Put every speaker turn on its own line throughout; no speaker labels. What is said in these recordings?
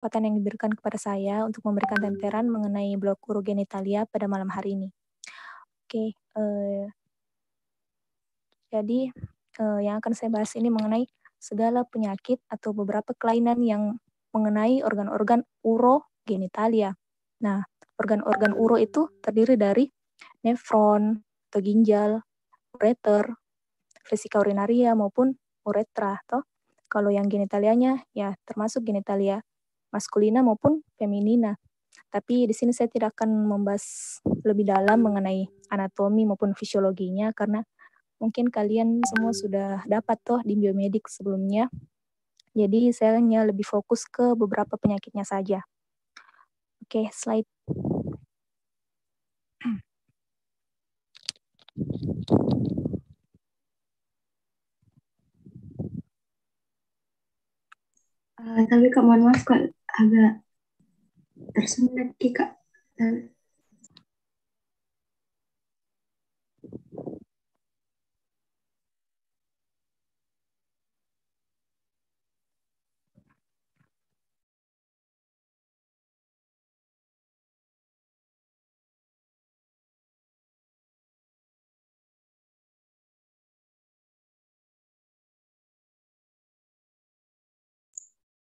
kesempatan yang diberikan kepada saya untuk memberikan hmm. temperan mengenai guru genitalia pada malam hari ini. Oke, okay, uh, eh, jadi uh, yang akan saya bahas ini mengenai segala penyakit atau beberapa kelainan yang mengenai organ-organ uro genitalia. Nah, organ-organ uro itu terdiri dari nefron atau ginjal, ureter, vesika urinaria maupun uretra. Toh, kalau yang genitalianya ya termasuk genitalia maskulina maupun feminina. Tapi di sini saya tidak akan membahas lebih dalam mengenai anatomi maupun fisiologinya karena mungkin kalian semua sudah dapat toh di biomedik sebelumnya. Jadi saya hanya lebih fokus ke beberapa penyakitnya saja. Oke, slide. Thank
Eh, tapi kak mohon maaf kak agak tersendat kak.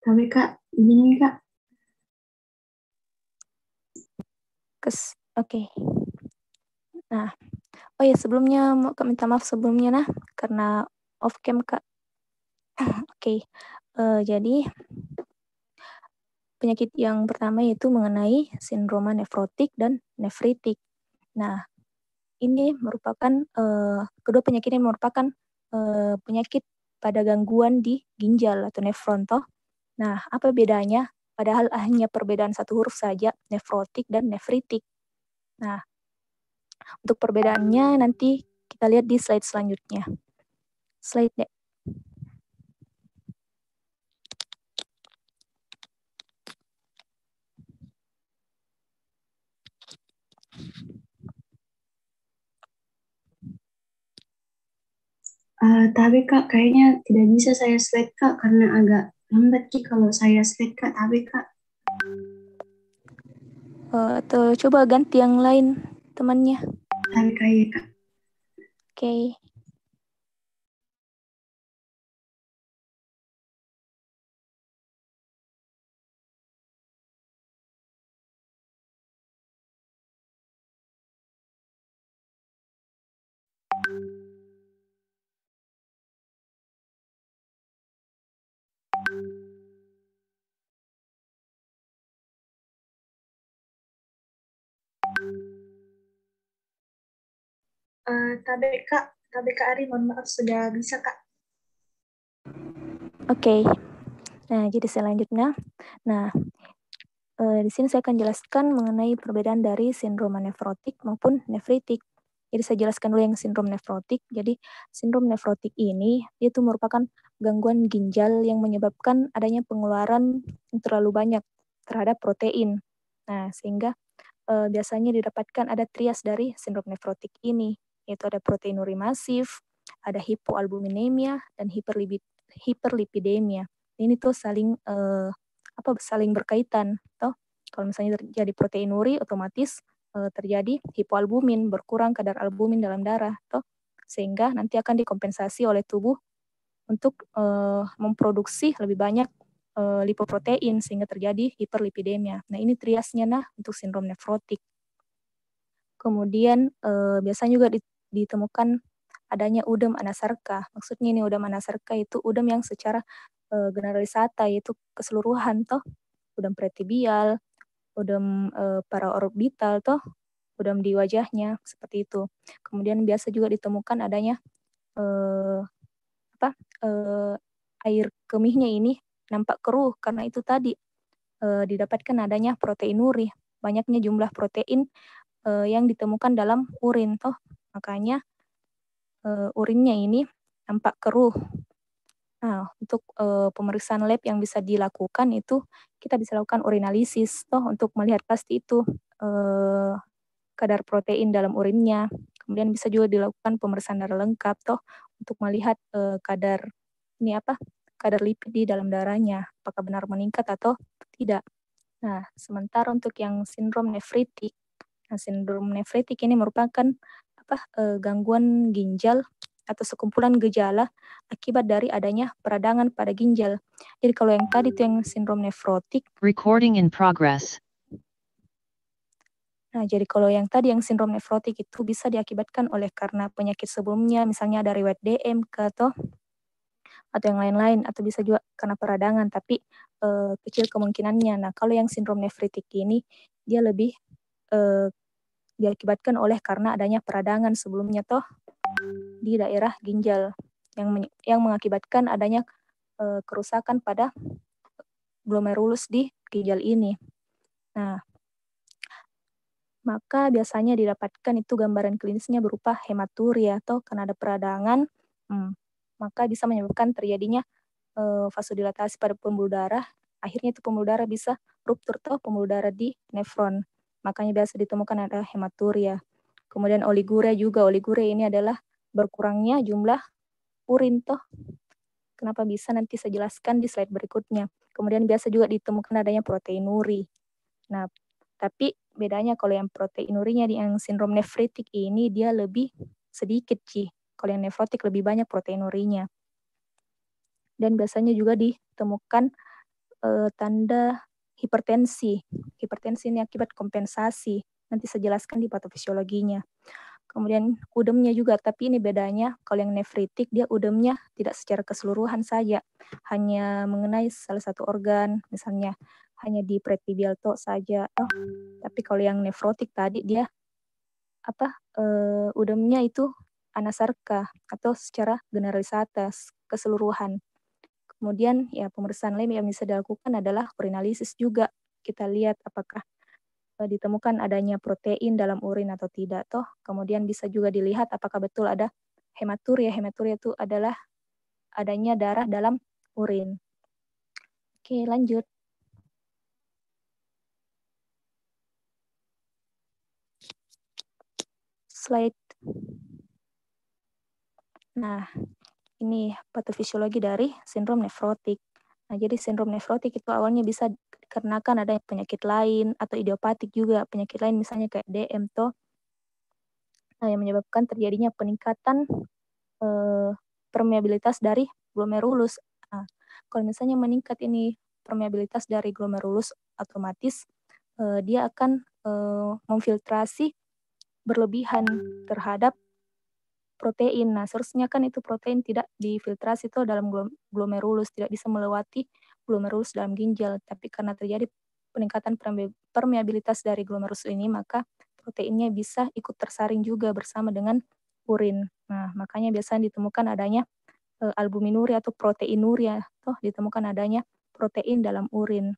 Tapi kak, ini kak.
Kes, oke. Okay. Nah, oh ya sebelumnya mau kak minta maaf sebelumnya nah karena off cam kak. oke, okay. uh, eh, jadi penyakit yang pertama yaitu mengenai sindroma nefrotik dan nefritik. Nah, ini merupakan uh, kedua penyakit ini merupakan uh, penyakit pada gangguan di ginjal atau nefron toh Nah, apa bedanya? Padahal hanya perbedaan satu huruf saja, nefrotik dan nefritik. Nah, untuk perbedaannya nanti kita lihat di slide selanjutnya. Slide deh.
Uh, tapi kak, kayaknya tidak bisa saya slide kak karena agak lambat sih kalau saya speed Kak, tapi Kak.
oh, atau coba ganti yang lain temannya. Tapi kayak Kak. Oke. Okay.
Eh, kak, Tabek kak Ari mohon maaf sudah bisa kak.
Oke, okay. nah jadi selanjutnya, nah eh, di sini saya akan jelaskan mengenai perbedaan dari sindrom nefrotik maupun nefritik. Jadi saya jelaskan dulu yang sindrom nefrotik. Jadi sindrom nefrotik ini itu merupakan gangguan ginjal yang menyebabkan adanya pengeluaran yang terlalu banyak terhadap protein. Nah, sehingga eh, biasanya didapatkan ada trias dari sindrom nefrotik ini yaitu ada proteinuri masif, ada hipoalbuminemia dan hiperlipid, hiperlipidemia. Ini tuh saling eh, apa saling berkaitan, toh. Kalau misalnya terjadi proteinuri, otomatis eh, terjadi hipoalbumin, berkurang kadar albumin dalam darah, toh. Sehingga nanti akan dikompensasi oleh tubuh untuk eh, memproduksi lebih banyak eh, lipoprotein sehingga terjadi hiperlipidemia. Nah, ini triasnya nah untuk sindrom nefrotik. Kemudian eh, biasanya juga di, ditemukan adanya udem anasarka. Maksudnya ini udem anasarka itu udem yang secara e, generalisata yaitu keseluruhan toh udem pretibial, udem e, paraorbital toh, udem di wajahnya seperti itu. Kemudian biasa juga ditemukan adanya e, apa? E, air kemihnya ini nampak keruh karena itu tadi e, didapatkan adanya proteinuri, banyaknya jumlah protein e, yang ditemukan dalam urin toh Makanya e, urinnya ini nampak keruh. Nah, untuk e, pemeriksaan lab yang bisa dilakukan itu kita bisa lakukan urinalisis toh untuk melihat pasti itu e, kadar protein dalam urinnya. Kemudian bisa juga dilakukan pemeriksaan darah lengkap toh untuk melihat e, kadar ini apa? kadar lipid di dalam darahnya apakah benar meningkat atau tidak. Nah, sementara untuk yang sindrom nefritik, nah, sindrom nefritik ini merupakan apa uh, gangguan ginjal atau sekumpulan gejala akibat dari adanya peradangan pada ginjal. Jadi kalau yang tadi itu yang sindrom nefrotik.
Recording in progress.
Nah, jadi kalau yang tadi yang sindrom nefrotik itu bisa diakibatkan oleh karena penyakit sebelumnya, misalnya dari wet DM ke atau atau yang lain-lain atau bisa juga karena peradangan tapi uh, kecil kemungkinannya. Nah, kalau yang sindrom nefritik ini dia lebih uh, diakibatkan oleh karena adanya peradangan sebelumnya toh di daerah ginjal yang yang mengakibatkan adanya e, kerusakan pada glomerulus di ginjal ini. Nah, maka biasanya didapatkan itu gambaran klinisnya berupa hematuria atau karena ada peradangan, hmm, maka bisa menyebabkan terjadinya e, vasodilatasi pada pembuluh darah. Akhirnya itu pembuluh darah bisa ruptur atau pembuluh darah di nefron makanya biasa ditemukan ada hematuria. Kemudian oligure juga, oligure ini adalah berkurangnya jumlah urin toh. Kenapa bisa nanti saya jelaskan di slide berikutnya. Kemudian biasa juga ditemukan adanya proteinuri. Nah, tapi bedanya kalau yang proteinurinya di yang sindrom nefritik ini dia lebih sedikit sih. Kalau yang nefrotik lebih banyak proteinurinya. Dan biasanya juga ditemukan e, tanda hipertensi. Hipertensi ini akibat kompensasi. Nanti saya jelaskan di patofisiologinya. Kemudian udemnya juga, tapi ini bedanya kalau yang nefritik dia udemnya tidak secara keseluruhan saja, hanya mengenai salah satu organ, misalnya hanya di pretibial toe saja. Oh, tapi kalau yang nefrotik tadi dia apa uh, udemnya itu anasarka atau secara generalisatas keseluruhan. Kemudian ya pemeriksaan lain yang bisa dilakukan adalah urinalisis juga. Kita lihat apakah eh, ditemukan adanya protein dalam urin atau tidak toh. Kemudian bisa juga dilihat apakah betul ada hematuria. Hematuria itu adalah adanya darah dalam urin. Oke, lanjut. Slide. Nah, ini patofisiologi dari sindrom nefrotik. Nah, jadi sindrom nefrotik itu awalnya bisa dikarenakan ada penyakit lain atau idiopatik juga, penyakit lain misalnya kayak DM toh. Nah, yang menyebabkan terjadinya peningkatan eh, permeabilitas dari glomerulus. Nah, kalau misalnya meningkat ini permeabilitas dari glomerulus otomatis eh, dia akan eh, memfiltrasi berlebihan terhadap protein. Nah, seharusnya kan itu protein tidak difiltrasi itu dalam glomerulus, tidak bisa melewati glomerulus dalam ginjal. Tapi karena terjadi peningkatan permeabilitas dari glomerulus ini, maka proteinnya bisa ikut tersaring juga bersama dengan urin. Nah, makanya biasanya ditemukan adanya eh, albuminuria atau proteinuria, toh ditemukan adanya protein dalam urin.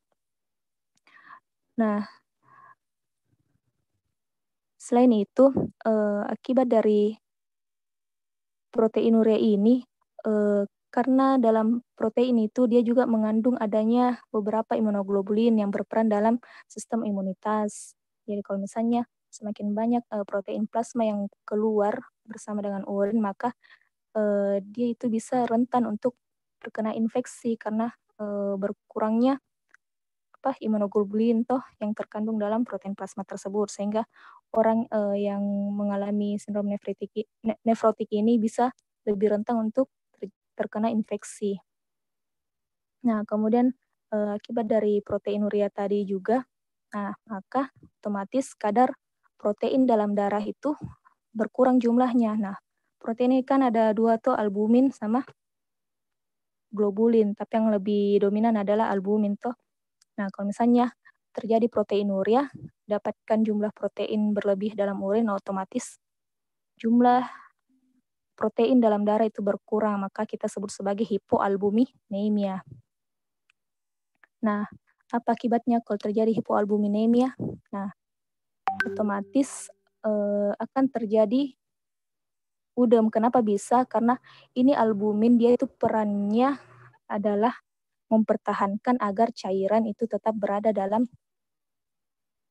Nah, selain itu, eh, akibat dari proteinuria ini eh, karena dalam protein itu dia juga mengandung adanya beberapa imunoglobulin yang berperan dalam sistem imunitas. Jadi kalau misalnya semakin banyak eh, protein plasma yang keluar bersama dengan urin maka eh, dia itu bisa rentan untuk terkena infeksi karena eh, berkurangnya apa imunoglobulin toh yang terkandung dalam protein plasma tersebut sehingga orang uh, yang mengalami sindrom nefritik, nefrotik ini bisa lebih rentang untuk terkena infeksi. Nah, kemudian uh, akibat dari protein urea tadi juga, nah maka otomatis kadar protein dalam darah itu berkurang jumlahnya. Nah, protein ini kan ada dua tuh albumin sama globulin, tapi yang lebih dominan adalah albumin tuh. Nah, kalau misalnya terjadi proteinuria, dapatkan jumlah protein berlebih dalam urin, nah, otomatis jumlah protein dalam darah itu berkurang, maka kita sebut sebagai hipoalbuminemia. Nah, apa akibatnya kalau terjadi hipoalbuminemia? Nah, otomatis eh, akan terjadi udem. Kenapa bisa? Karena ini albumin dia itu perannya adalah mempertahankan agar cairan itu tetap berada dalam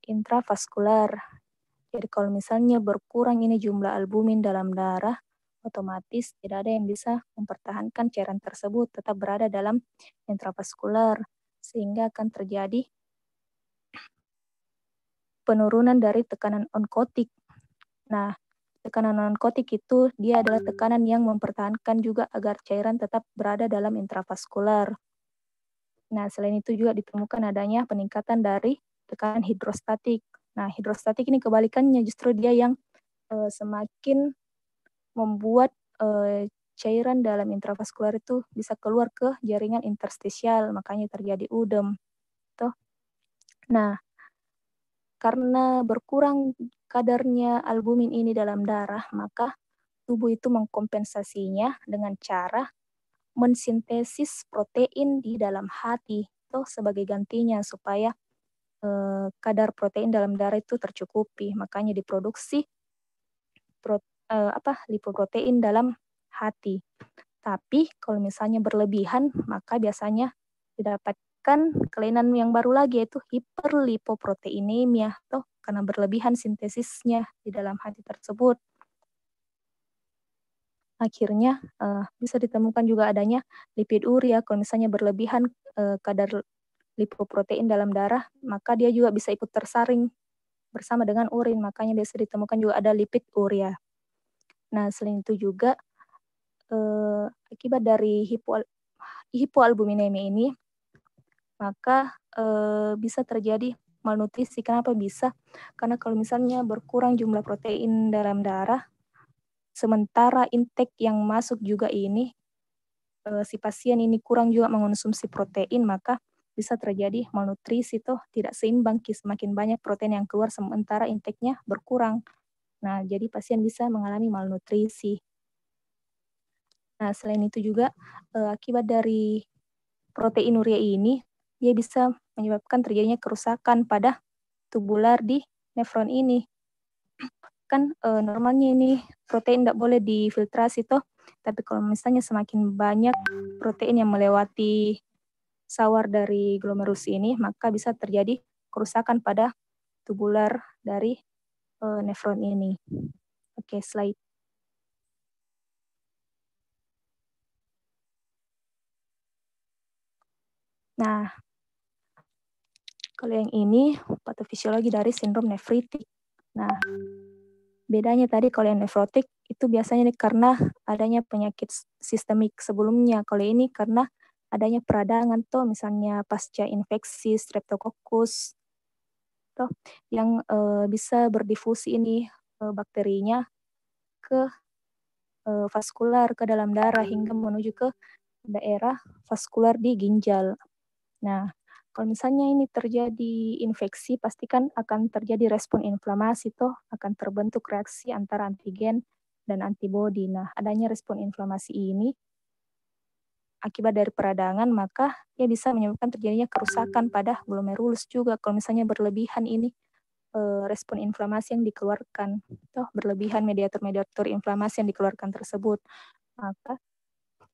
intravaskular. Jadi kalau misalnya berkurang ini jumlah albumin dalam darah, otomatis tidak ada yang bisa mempertahankan cairan tersebut tetap berada dalam intravaskular sehingga akan terjadi penurunan dari tekanan onkotik. Nah, tekanan onkotik itu dia adalah tekanan yang mempertahankan juga agar cairan tetap berada dalam intravaskular. Nah, selain itu juga ditemukan adanya peningkatan dari tekanan hidrostatik. Nah, hidrostatik ini kebalikannya justru dia yang e, semakin membuat e, cairan dalam intravaskular itu bisa keluar ke jaringan interstisial, makanya terjadi udem. Tuh. Gitu. Nah, karena berkurang kadarnya albumin ini dalam darah, maka tubuh itu mengkompensasinya dengan cara mensintesis protein di dalam hati itu sebagai gantinya supaya eh, kadar protein dalam darah itu tercukupi. Makanya diproduksi pro, eh, apa lipoprotein dalam hati. Tapi kalau misalnya berlebihan, maka biasanya didapatkan kelainan yang baru lagi yaitu hiperlipoproteinemia tuh karena berlebihan sintesisnya di dalam hati tersebut akhirnya uh, bisa ditemukan juga adanya lipid urea ya. kalau misalnya berlebihan uh, kadar lipoprotein dalam darah maka dia juga bisa ikut tersaring bersama dengan urin makanya biasa ditemukan juga ada lipid urea ya. Nah selain itu juga uh, akibat dari hipoal hipoalbuminemia ini maka uh, bisa terjadi malnutrisi. Kenapa bisa? Karena kalau misalnya berkurang jumlah protein dalam darah Sementara intake yang masuk juga ini, eh, si pasien ini kurang juga mengonsumsi protein, maka bisa terjadi malnutrisi toh tidak seimbang semakin banyak protein yang keluar sementara intake-nya berkurang. Nah, jadi pasien bisa mengalami malnutrisi. Nah, selain itu juga eh, akibat dari protein urea ini dia bisa menyebabkan terjadinya kerusakan pada tubular di nefron ini kan e, normalnya ini protein tidak boleh difiltrasi toh. Tapi kalau misalnya semakin banyak protein yang melewati sawar dari glomerulus ini, maka bisa terjadi kerusakan pada tubular dari e, nefron ini. Oke, okay, slide. Nah, kalau yang ini patofisiologi dari sindrom nefritik. Nah, Bedanya tadi kalau yang nefrotik itu biasanya karena adanya penyakit sistemik sebelumnya. Kalau ini karena adanya peradangan tuh misalnya pasca infeksi streptokokus tuh yang e, bisa berdifusi ini e, bakterinya ke e, vaskular ke dalam darah hingga menuju ke daerah vaskular di ginjal. Nah, kalau misalnya ini terjadi infeksi, pastikan akan terjadi respon inflamasi toh, akan terbentuk reaksi antara antigen dan antibodi. Nah, adanya respon inflamasi ini akibat dari peradangan maka ya bisa menyebabkan terjadinya kerusakan pada glomerulus juga. Kalau misalnya berlebihan ini eh, respon inflamasi yang dikeluarkan, toh berlebihan mediator-mediator inflamasi yang dikeluarkan tersebut, maka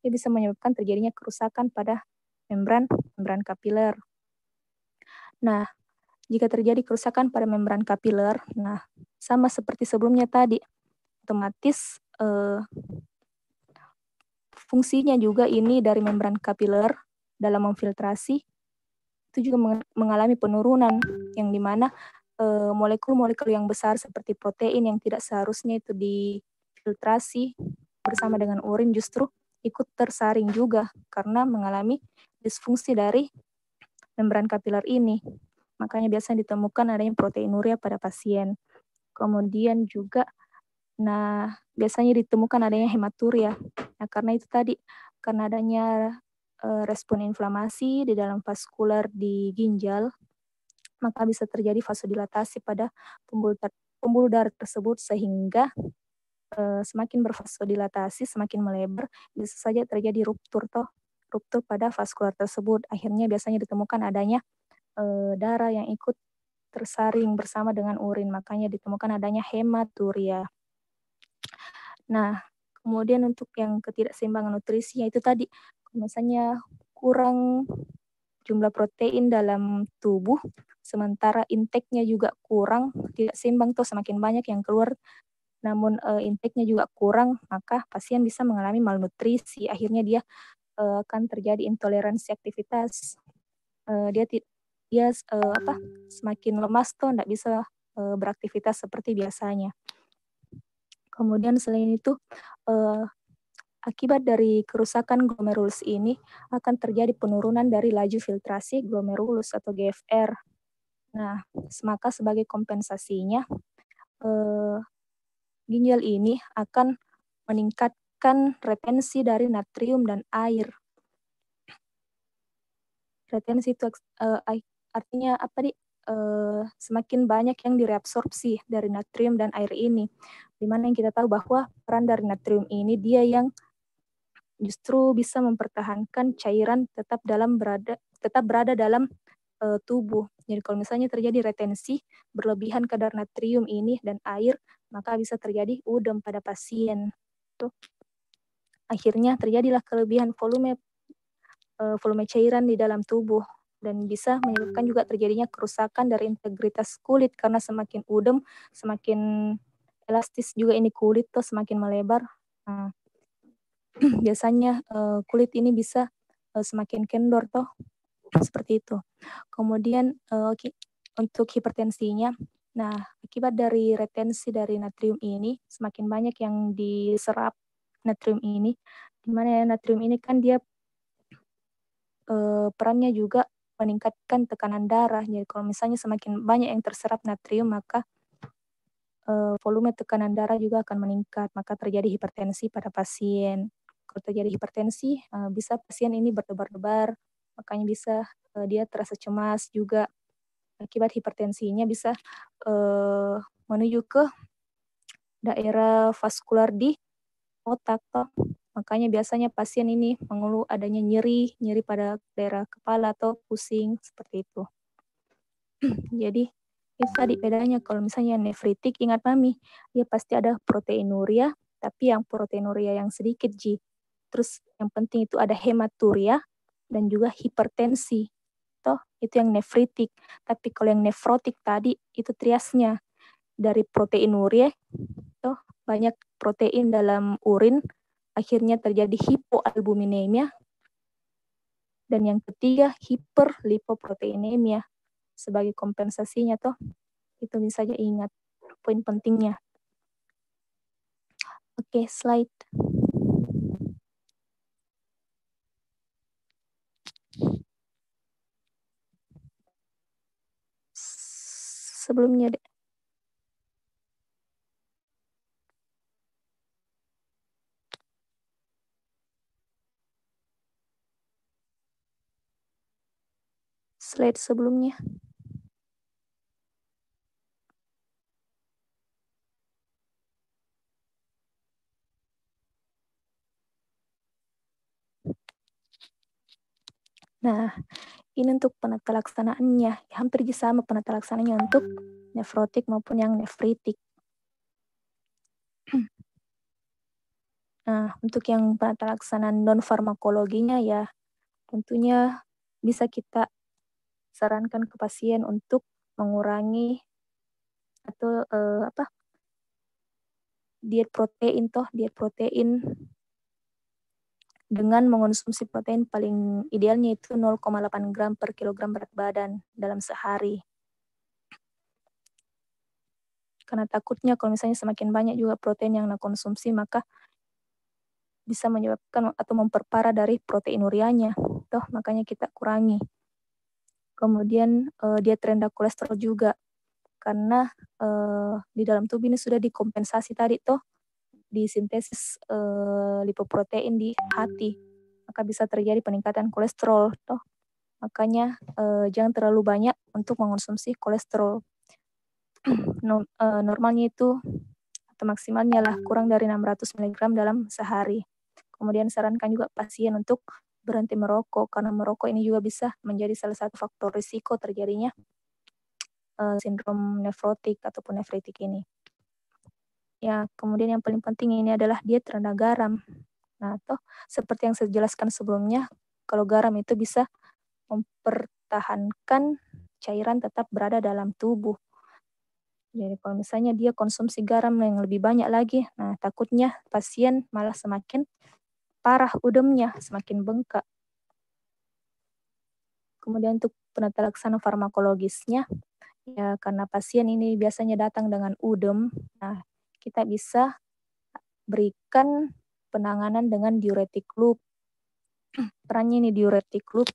ia ya bisa menyebabkan terjadinya kerusakan pada membran membran kapiler. Nah, jika terjadi kerusakan pada membran kapiler, nah sama seperti sebelumnya tadi, otomatis eh, fungsinya juga ini dari membran kapiler dalam memfiltrasi itu juga mengalami penurunan yang dimana eh, molekul-molekul yang besar seperti protein yang tidak seharusnya itu difiltrasi bersama dengan urin justru ikut tersaring juga karena mengalami disfungsi dari membran kapiler ini. Makanya biasanya ditemukan adanya proteinuria pada pasien. Kemudian juga nah biasanya ditemukan adanya hematuria. Nah, karena itu tadi karena adanya eh, respon inflamasi di dalam vaskular di ginjal, maka bisa terjadi vasodilatasi pada pembuluh, pembuluh darah tersebut sehingga eh, semakin bervasodilatasi, semakin melebar, bisa saja terjadi ruptur toh ruptur pada vaskular tersebut. Akhirnya biasanya ditemukan adanya e, darah yang ikut tersaring bersama dengan urin, makanya ditemukan adanya hematuria. Nah, kemudian untuk yang ketidakseimbangan nutrisi yaitu tadi misalnya kurang jumlah protein dalam tubuh, sementara intake-nya juga kurang, tidak seimbang tuh semakin banyak yang keluar, namun eh, intake-nya juga kurang, maka pasien bisa mengalami malnutrisi. Akhirnya dia Eh, akan terjadi intoleransi aktivitas. Uh, dia dia uh, apa semakin lemas tuh tidak bisa uh, beraktivitas seperti biasanya. Kemudian selain itu uh, akibat dari kerusakan glomerulus ini akan terjadi penurunan dari laju filtrasi glomerulus atau GFR. Nah, semaka sebagai kompensasinya eh, ginjal ini akan meningkat meningkatkan retensi dari natrium dan air. Retensi itu uh, artinya apa di uh, semakin banyak yang direabsorpsi dari natrium dan air ini. Dimana yang kita tahu bahwa peran dari natrium ini dia yang justru bisa mempertahankan cairan tetap dalam berada tetap berada dalam uh, tubuh. Jadi kalau misalnya terjadi retensi berlebihan kadar natrium ini dan air, maka bisa terjadi udem pada pasien. Tuh. Akhirnya terjadilah kelebihan volume eh, volume cairan di dalam tubuh dan bisa menyebabkan juga terjadinya kerusakan dari integritas kulit karena semakin udem, semakin elastis juga ini kulit tuh semakin melebar. Nah, biasanya eh, kulit ini bisa eh, semakin kendor toh seperti itu. Kemudian untuk hipertensinya, nah akibat dari retensi dari natrium ini semakin banyak yang diserap natrium ini dimana ya natrium ini kan dia e, perannya juga meningkatkan tekanan darah jadi kalau misalnya semakin banyak yang terserap natrium maka e, volume tekanan darah juga akan meningkat maka terjadi hipertensi pada pasien kalau terjadi hipertensi e, bisa pasien ini berdebar-debar makanya bisa e, dia terasa cemas juga akibat hipertensinya bisa e, menuju ke daerah vaskular di otak. toh Makanya biasanya pasien ini mengeluh adanya nyeri, nyeri pada daerah kepala atau pusing seperti itu. Jadi itu tadi bedanya kalau misalnya nefritik ingat mami, dia pasti ada proteinuria, tapi yang proteinuria yang sedikit Ji. Terus yang penting itu ada hematuria dan juga hipertensi. Toh itu yang nefritik. Tapi kalau yang nefrotik tadi itu triasnya dari proteinuria toh banyak protein dalam urin, akhirnya terjadi hipoalbuminemia. Dan yang ketiga, hiperlipoproteinemia sebagai kompensasinya toh. Itu misalnya ingat poin pentingnya. Oke, okay, slide.
Sebelumnya deh. slide sebelumnya.
Nah, ini untuk penata laksanaannya, ya, hampir sama penata laksanaannya untuk nefrotik maupun yang nefritik. Nah, untuk yang penata laksanaan non farmakologinya ya tentunya bisa kita sarankan ke pasien untuk mengurangi atau uh, apa diet protein toh diet protein dengan mengonsumsi protein paling idealnya itu 0,8 gram per kilogram berat badan dalam sehari. Karena takutnya kalau misalnya semakin banyak juga protein yang nak konsumsi maka bisa menyebabkan atau memperparah dari protein urianya. Toh makanya kita kurangi kemudian uh, dia terendah kolesterol juga karena uh, di dalam tubuh ini sudah dikompensasi tadi tuh di sintesis uh, lipoprotein di hati maka bisa terjadi peningkatan kolesterol toh makanya uh, jangan terlalu banyak untuk mengonsumsi kolesterol normalnya itu atau maksimalnya lah kurang dari 600 mg dalam sehari kemudian sarankan juga pasien untuk berhenti merokok karena merokok ini juga bisa menjadi salah satu faktor risiko terjadinya uh, sindrom nefrotik ataupun nefritik ini. Ya, kemudian yang paling penting ini adalah diet rendah garam. Nah, toh seperti yang saya jelaskan sebelumnya, kalau garam itu bisa mempertahankan cairan tetap berada dalam tubuh. Jadi kalau misalnya dia konsumsi garam yang lebih banyak lagi, nah takutnya pasien malah semakin parah udemnya, semakin bengkak. Kemudian untuk penata laksana farmakologisnya, ya karena pasien ini biasanya datang dengan udem, nah kita bisa berikan penanganan dengan diuretik loop. Perannya ini diuretik loop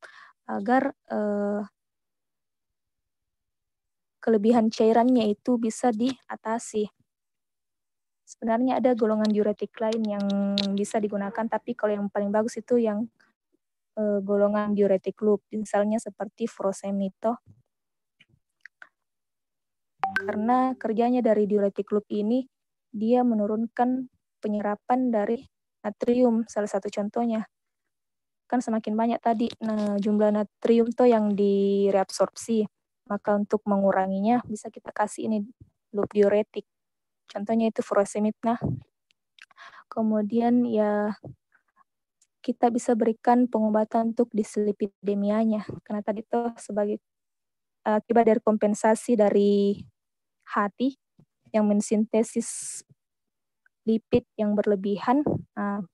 agar eh, kelebihan cairannya itu bisa diatasi. Sebenarnya ada golongan diuretik lain yang bisa digunakan, tapi kalau yang paling bagus itu yang uh, golongan diuretik loop, misalnya seperti itu, Karena kerjanya dari diuretik loop ini, dia menurunkan penyerapan dari natrium, salah satu contohnya. Kan semakin banyak tadi nah, jumlah natrium tuh yang direabsorpsi. Maka untuk menguranginya bisa kita kasih ini loop diuretik. Contohnya itu nah, Kemudian ya kita bisa berikan pengobatan untuk dislipidemianya karena tadi itu sebagai eh, akibat dari kompensasi dari hati yang mensintesis lipid yang berlebihan. Nah,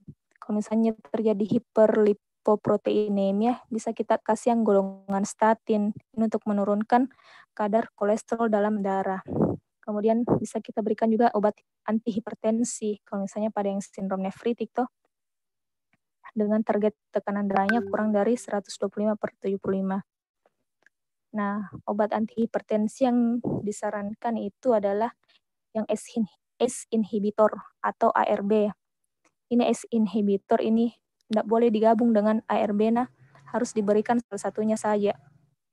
kalau misalnya terjadi hiperlipoproteinemia, bisa kita kasih yang golongan statin ini untuk menurunkan kadar kolesterol dalam darah. Kemudian bisa kita berikan juga obat antihipertensi kalau misalnya pada yang sindrom nefritik tuh dengan target tekanan darahnya hmm. kurang dari 125 per 75. Nah, obat antihipertensi yang disarankan itu adalah yang s inhibitor atau ARB. Ini s inhibitor ini tidak boleh digabung dengan ARB, nah harus diberikan salah satunya saja.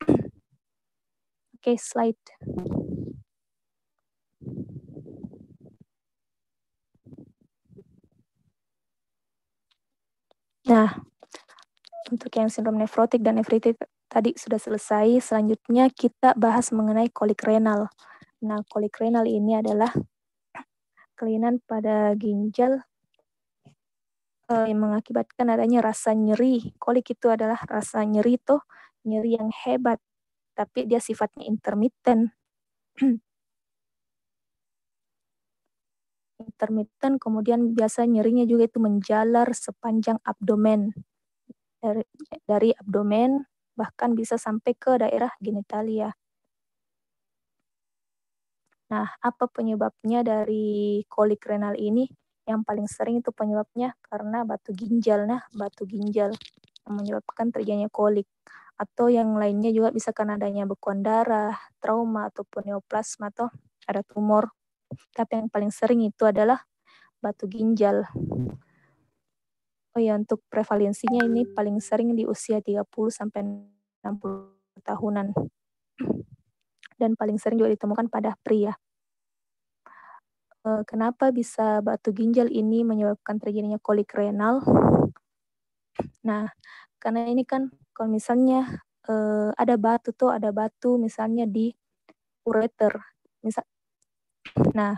Oke, okay, slide. Nah, untuk yang sindrom nefrotik dan nefritik tadi sudah selesai. Selanjutnya kita bahas mengenai kolik renal. Nah, kolik renal ini adalah kelainan pada ginjal eh, yang mengakibatkan adanya rasa nyeri. Kolik itu adalah rasa nyeri tuh, nyeri yang hebat, tapi dia sifatnya intermittent. intermittent, kemudian biasa nyerinya juga itu menjalar sepanjang abdomen. Dari, dari abdomen bahkan bisa sampai ke daerah genitalia. Nah, apa penyebabnya dari kolik renal ini? Yang paling sering itu penyebabnya karena batu ginjal. Nah, batu ginjal yang menyebabkan terjadinya kolik. Atau yang lainnya juga bisa karena adanya bekuan darah, trauma, ataupun neoplasma, atau ada tumor tapi yang paling sering itu adalah batu ginjal. Oh ya, untuk prevalensinya ini paling sering di usia 30 sampai 60 tahunan. Dan paling sering juga ditemukan pada pria. Eh, kenapa bisa batu ginjal ini menyebabkan terjadinya kolik renal? Nah, karena ini kan kalau misalnya eh, ada batu tuh ada batu misalnya di ureter, misal Nah,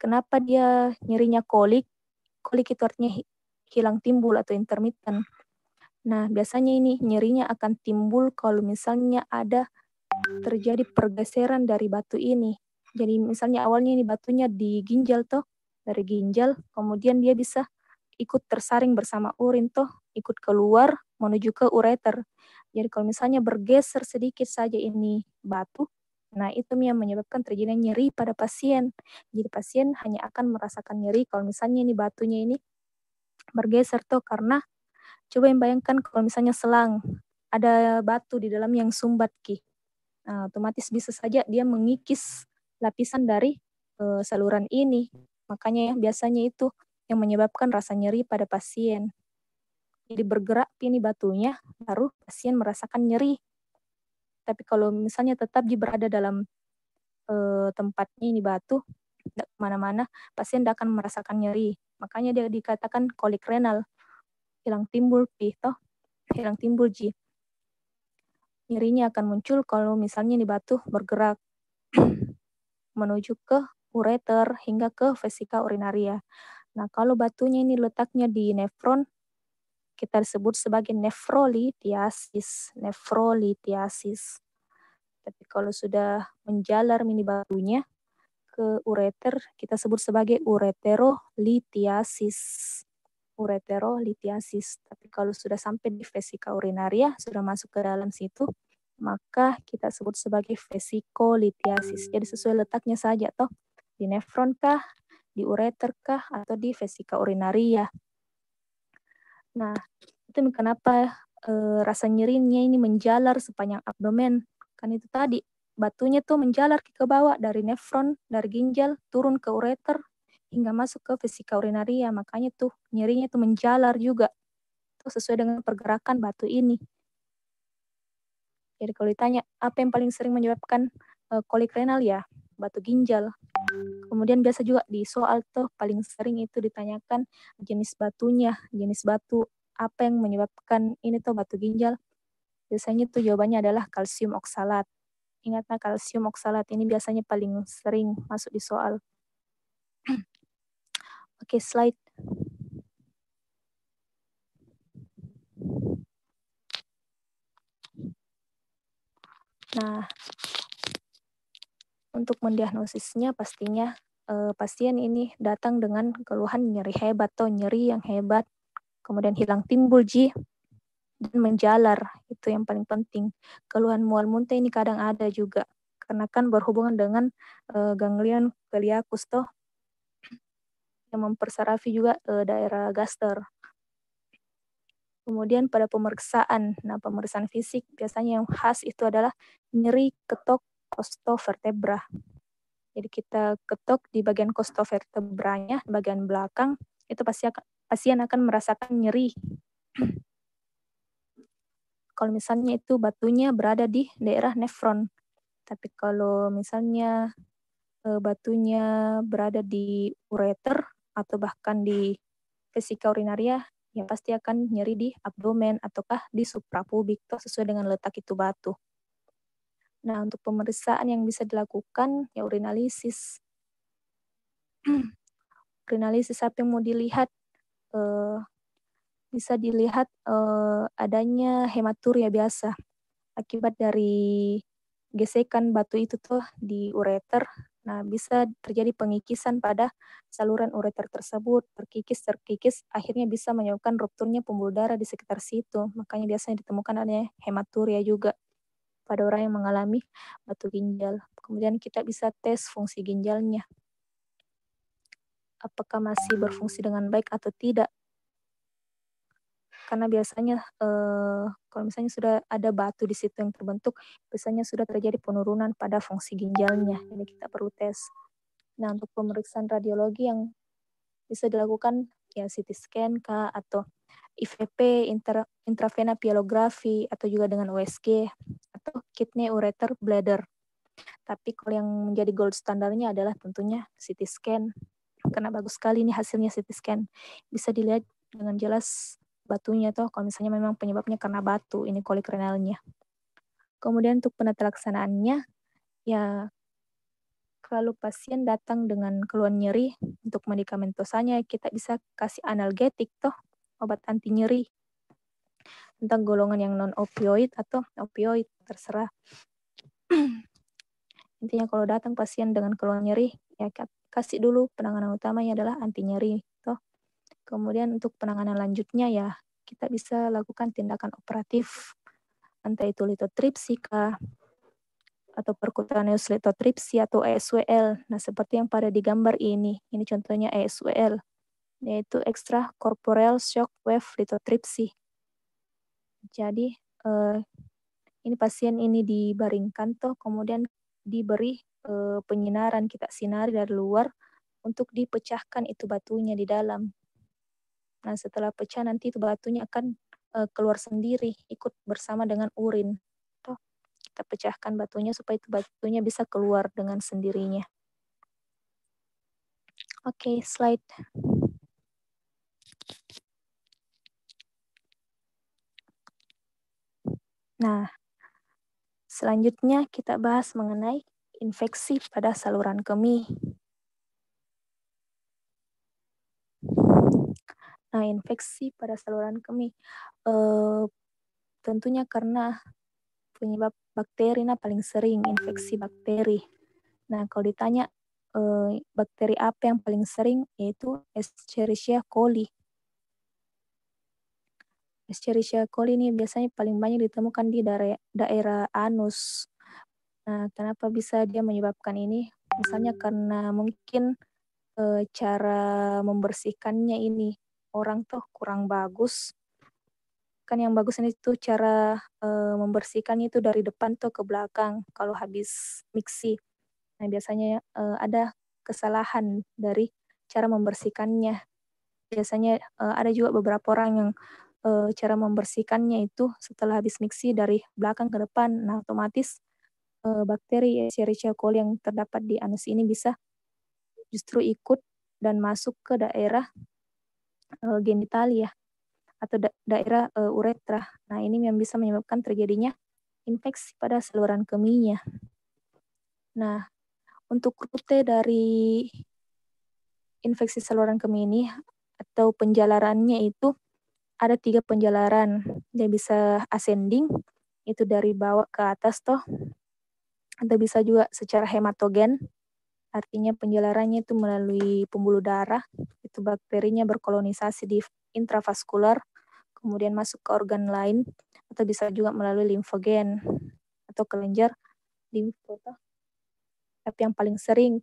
kenapa dia nyerinya kolik? Kolik itu artinya hilang timbul atau intermittent. Nah, biasanya ini nyerinya akan timbul kalau misalnya ada terjadi pergeseran dari batu ini. Jadi misalnya awalnya ini batunya di ginjal toh, dari ginjal, kemudian dia bisa ikut tersaring bersama urin toh, ikut keluar menuju ke ureter. Jadi kalau misalnya bergeser sedikit saja ini batu, Nah, itu yang menyebabkan terjadinya nyeri pada pasien. Jadi pasien hanya akan merasakan nyeri kalau misalnya ini batunya ini bergeser tuh karena coba yang bayangkan kalau misalnya selang ada batu di dalam yang sumbat ki. Nah, otomatis bisa saja dia mengikis lapisan dari e, saluran ini. Makanya ya biasanya itu yang menyebabkan rasa nyeri pada pasien. Jadi bergerak ini batunya, baru pasien merasakan nyeri tapi kalau misalnya tetap dia berada dalam eh, tempatnya ini batu tidak kemana-mana pasien tidak akan merasakan nyeri makanya dia dikatakan kolik renal hilang timbul pi toh hilang timbul ji nyerinya akan muncul kalau misalnya ini batu bergerak menuju ke ureter hingga ke vesika urinaria nah kalau batunya ini letaknya di nefron kita sebut sebagai nefrolitiasis, nefrolitiasis. Tapi kalau sudah menjalar mini batunya ke ureter, kita sebut sebagai ureterolitiasis. Ureterolitiasis. Tapi kalau sudah sampai di vesika urinaria, sudah masuk ke dalam situ, maka kita sebut sebagai vesikolitiasis. Jadi sesuai letaknya saja toh, di nefron kah, di ureter kah, atau di vesika urinaria. Nah, itu kenapa e, rasa nyerinya ini menjalar sepanjang abdomen. Kan itu tadi, batunya tuh menjalar ke bawah dari nefron, dari ginjal, turun ke ureter, hingga masuk ke fisika urinaria. Makanya tuh nyerinya tuh menjalar juga. Itu sesuai dengan pergerakan batu ini. Jadi kalau ditanya, apa yang paling sering menyebabkan e, kolik renal ya? batu ginjal. Kemudian biasa juga di soal tuh paling sering itu ditanyakan jenis batunya, jenis batu apa yang menyebabkan ini tuh batu ginjal. Biasanya tuh jawabannya adalah kalsium oksalat. Ingatlah kalsium oksalat ini biasanya paling sering masuk di soal. Oke, okay, slide. Nah, untuk mendiagnosisnya pastinya eh, pasien ini datang dengan keluhan nyeri hebat atau nyeri yang hebat, kemudian hilang timbul ji dan menjalar itu yang paling penting. Keluhan mual muntah ini kadang ada juga karena kan berhubungan dengan eh, ganglion keliakus toh yang mempersarafi juga eh, daerah gaster. Kemudian pada pemeriksaan, nah pemeriksaan fisik biasanya yang khas itu adalah nyeri ketok kostovertebra. Jadi kita ketuk di bagian kostovertebranya, bagian belakang, itu pasti akan, pasien akan merasakan nyeri. Kalau misalnya itu batunya berada di daerah nefron, tapi kalau misalnya eh, batunya berada di ureter atau bahkan di vesika urinaria, ya pasti akan nyeri di abdomen ataukah di suprapubik, sesuai dengan letak itu batu. Nah, untuk pemeriksaan yang bisa dilakukan ya urinalisis. urinalisis apa yang mau dilihat? Eh, bisa dilihat eh, adanya hematur ya biasa akibat dari gesekan batu itu tuh di ureter. Nah, bisa terjadi pengikisan pada saluran ureter tersebut, terkikis terkikis akhirnya bisa menyebabkan rupturnya pembuluh darah di sekitar situ. Makanya biasanya ditemukan adanya hematuria ya juga pada orang yang mengalami batu ginjal. Kemudian kita bisa tes fungsi ginjalnya. Apakah masih berfungsi hmm. dengan baik atau tidak? Karena biasanya eh, kalau misalnya sudah ada batu di situ yang terbentuk, biasanya sudah terjadi penurunan pada fungsi ginjalnya. Jadi kita perlu tes. Nah, untuk pemeriksaan radiologi yang bisa dilakukan ya CT scan kah atau IVP, intra, intravena pialografi, atau juga dengan USG atau kidney ureter bladder. Tapi kalau yang menjadi gold standarnya adalah tentunya CT scan. Karena bagus sekali ini hasilnya CT scan. Bisa dilihat dengan jelas batunya toh kalau misalnya memang penyebabnya karena batu ini kolik renalnya. Kemudian untuk penatalaksanaannya ya kalau pasien datang dengan keluhan nyeri untuk medikamentosanya kita bisa kasih analgetik toh obat anti nyeri tentang golongan yang non opioid atau opioid terserah intinya kalau datang pasien dengan keluhan nyeri ya kasih dulu penanganan utamanya adalah anti nyeri toh kemudian untuk penanganan lanjutnya ya kita bisa lakukan tindakan operatif entah itu litotripsi atau perkutaran litotripsi atau ESWL. Nah, seperti yang pada di gambar ini. Ini contohnya ESWL, yaitu extracorporeal shockwave litotripsi. Jadi eh, ini pasien ini dibaringkan toh kemudian diberi eh, penyinaran kita sinari dari luar untuk dipecahkan itu batunya di dalam. Nah setelah pecah nanti itu batunya akan eh, keluar sendiri ikut bersama dengan urin. Toh kita pecahkan batunya supaya itu batunya bisa keluar dengan sendirinya. Oke okay, slide. Nah, selanjutnya kita bahas mengenai infeksi pada saluran kemih. Nah, infeksi pada saluran kemih e, tentunya karena penyebab bakteri nah paling sering infeksi bakteri. Nah, kalau ditanya e, bakteri apa yang paling sering yaitu Escherichia coli. Escherichia coli ini biasanya paling banyak ditemukan di daerah, daerah anus. Nah, kenapa bisa dia menyebabkan ini? Misalnya karena mungkin e, cara membersihkannya ini orang tuh kurang bagus. Kan yang bagus ini tuh cara e, membersihkannya itu dari depan tuh ke belakang kalau habis mixi. Nah, biasanya e, ada kesalahan dari cara membersihkannya. Biasanya e, ada juga beberapa orang yang e, cara membersihkannya itu setelah habis mixi dari belakang ke depan. Nah, otomatis e, bakteri Escherichia coli yang terdapat di anus ini bisa justru ikut dan masuk ke daerah e, genitalia atau da daerah e, uretra. Nah, ini yang bisa menyebabkan terjadinya infeksi pada saluran kemihnya. Nah, untuk rute dari infeksi saluran kemih ini atau penjalarannya itu ada tiga penjalaran. Dia bisa ascending, itu dari bawah ke atas toh. Atau bisa juga secara hematogen, artinya penjalarannya itu melalui pembuluh darah. Itu bakterinya berkolonisasi di intravaskular, kemudian masuk ke organ lain, atau bisa juga melalui limfogen atau kelenjar limfo. Tapi yang paling sering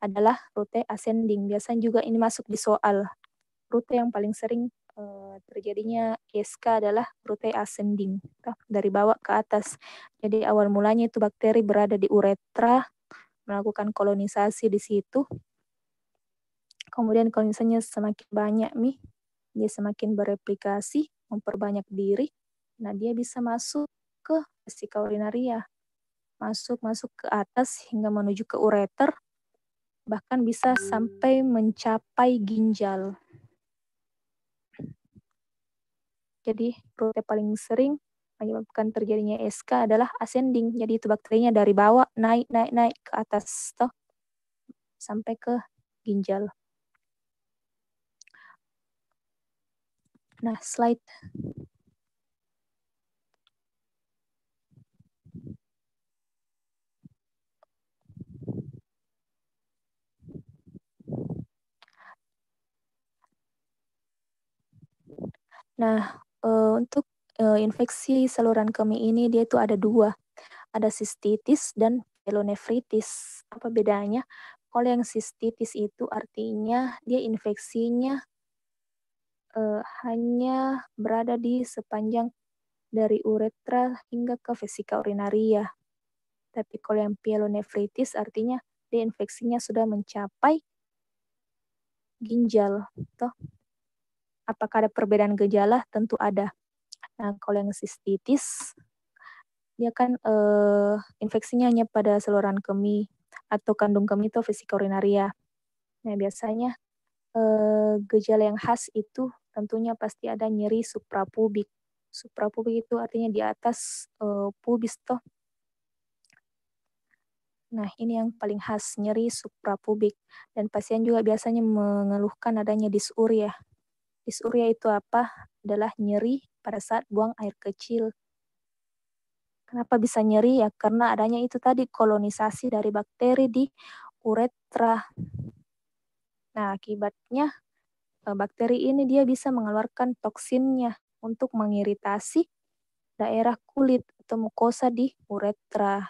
adalah rute ascending. Biasanya juga ini masuk di soal. Rute yang paling sering uh, terjadinya ISK adalah protein ascending dari bawah ke atas. Jadi awal mulanya itu bakteri berada di uretra melakukan kolonisasi di situ. Kemudian kolonisasinya semakin banyak nih, dia semakin bereplikasi, memperbanyak diri. Nah, dia bisa masuk ke vesika urinaria, masuk masuk ke atas hingga menuju ke ureter, bahkan bisa hmm. sampai mencapai ginjal. Jadi rute paling sering menyebabkan terjadinya SK adalah ascending. Jadi itu bakterinya dari bawah naik naik naik ke atas toh sampai ke ginjal. Nah, slide. Nah, uh, untuk uh, infeksi saluran kemih ini dia itu ada dua, ada sistitis dan pielonefritis. Apa bedanya? Kalau yang sistitis itu artinya dia infeksinya uh, hanya berada di sepanjang dari uretra hingga ke vesika urinaria. Tapi kalau yang pielonefritis artinya dia infeksinya sudah mencapai ginjal, toh Apakah ada perbedaan gejala? Tentu ada. Nah, kalau yang sistitis, dia kan eh, infeksinya hanya pada saluran kemih atau kandung kemih itu korinaria Nah, biasanya eh, gejala yang khas itu tentunya pasti ada nyeri suprapubik. Suprapubik itu artinya di atas eh, pubis toh. Nah, ini yang paling khas, nyeri suprapubik. Dan pasien juga biasanya mengeluhkan adanya disuria ya. Disuria itu apa? Adalah nyeri pada saat buang air kecil. Kenapa bisa nyeri? Ya karena adanya itu tadi kolonisasi dari bakteri di uretra. Nah, akibatnya e, bakteri ini dia bisa mengeluarkan toksinnya untuk mengiritasi daerah kulit atau mukosa di uretra.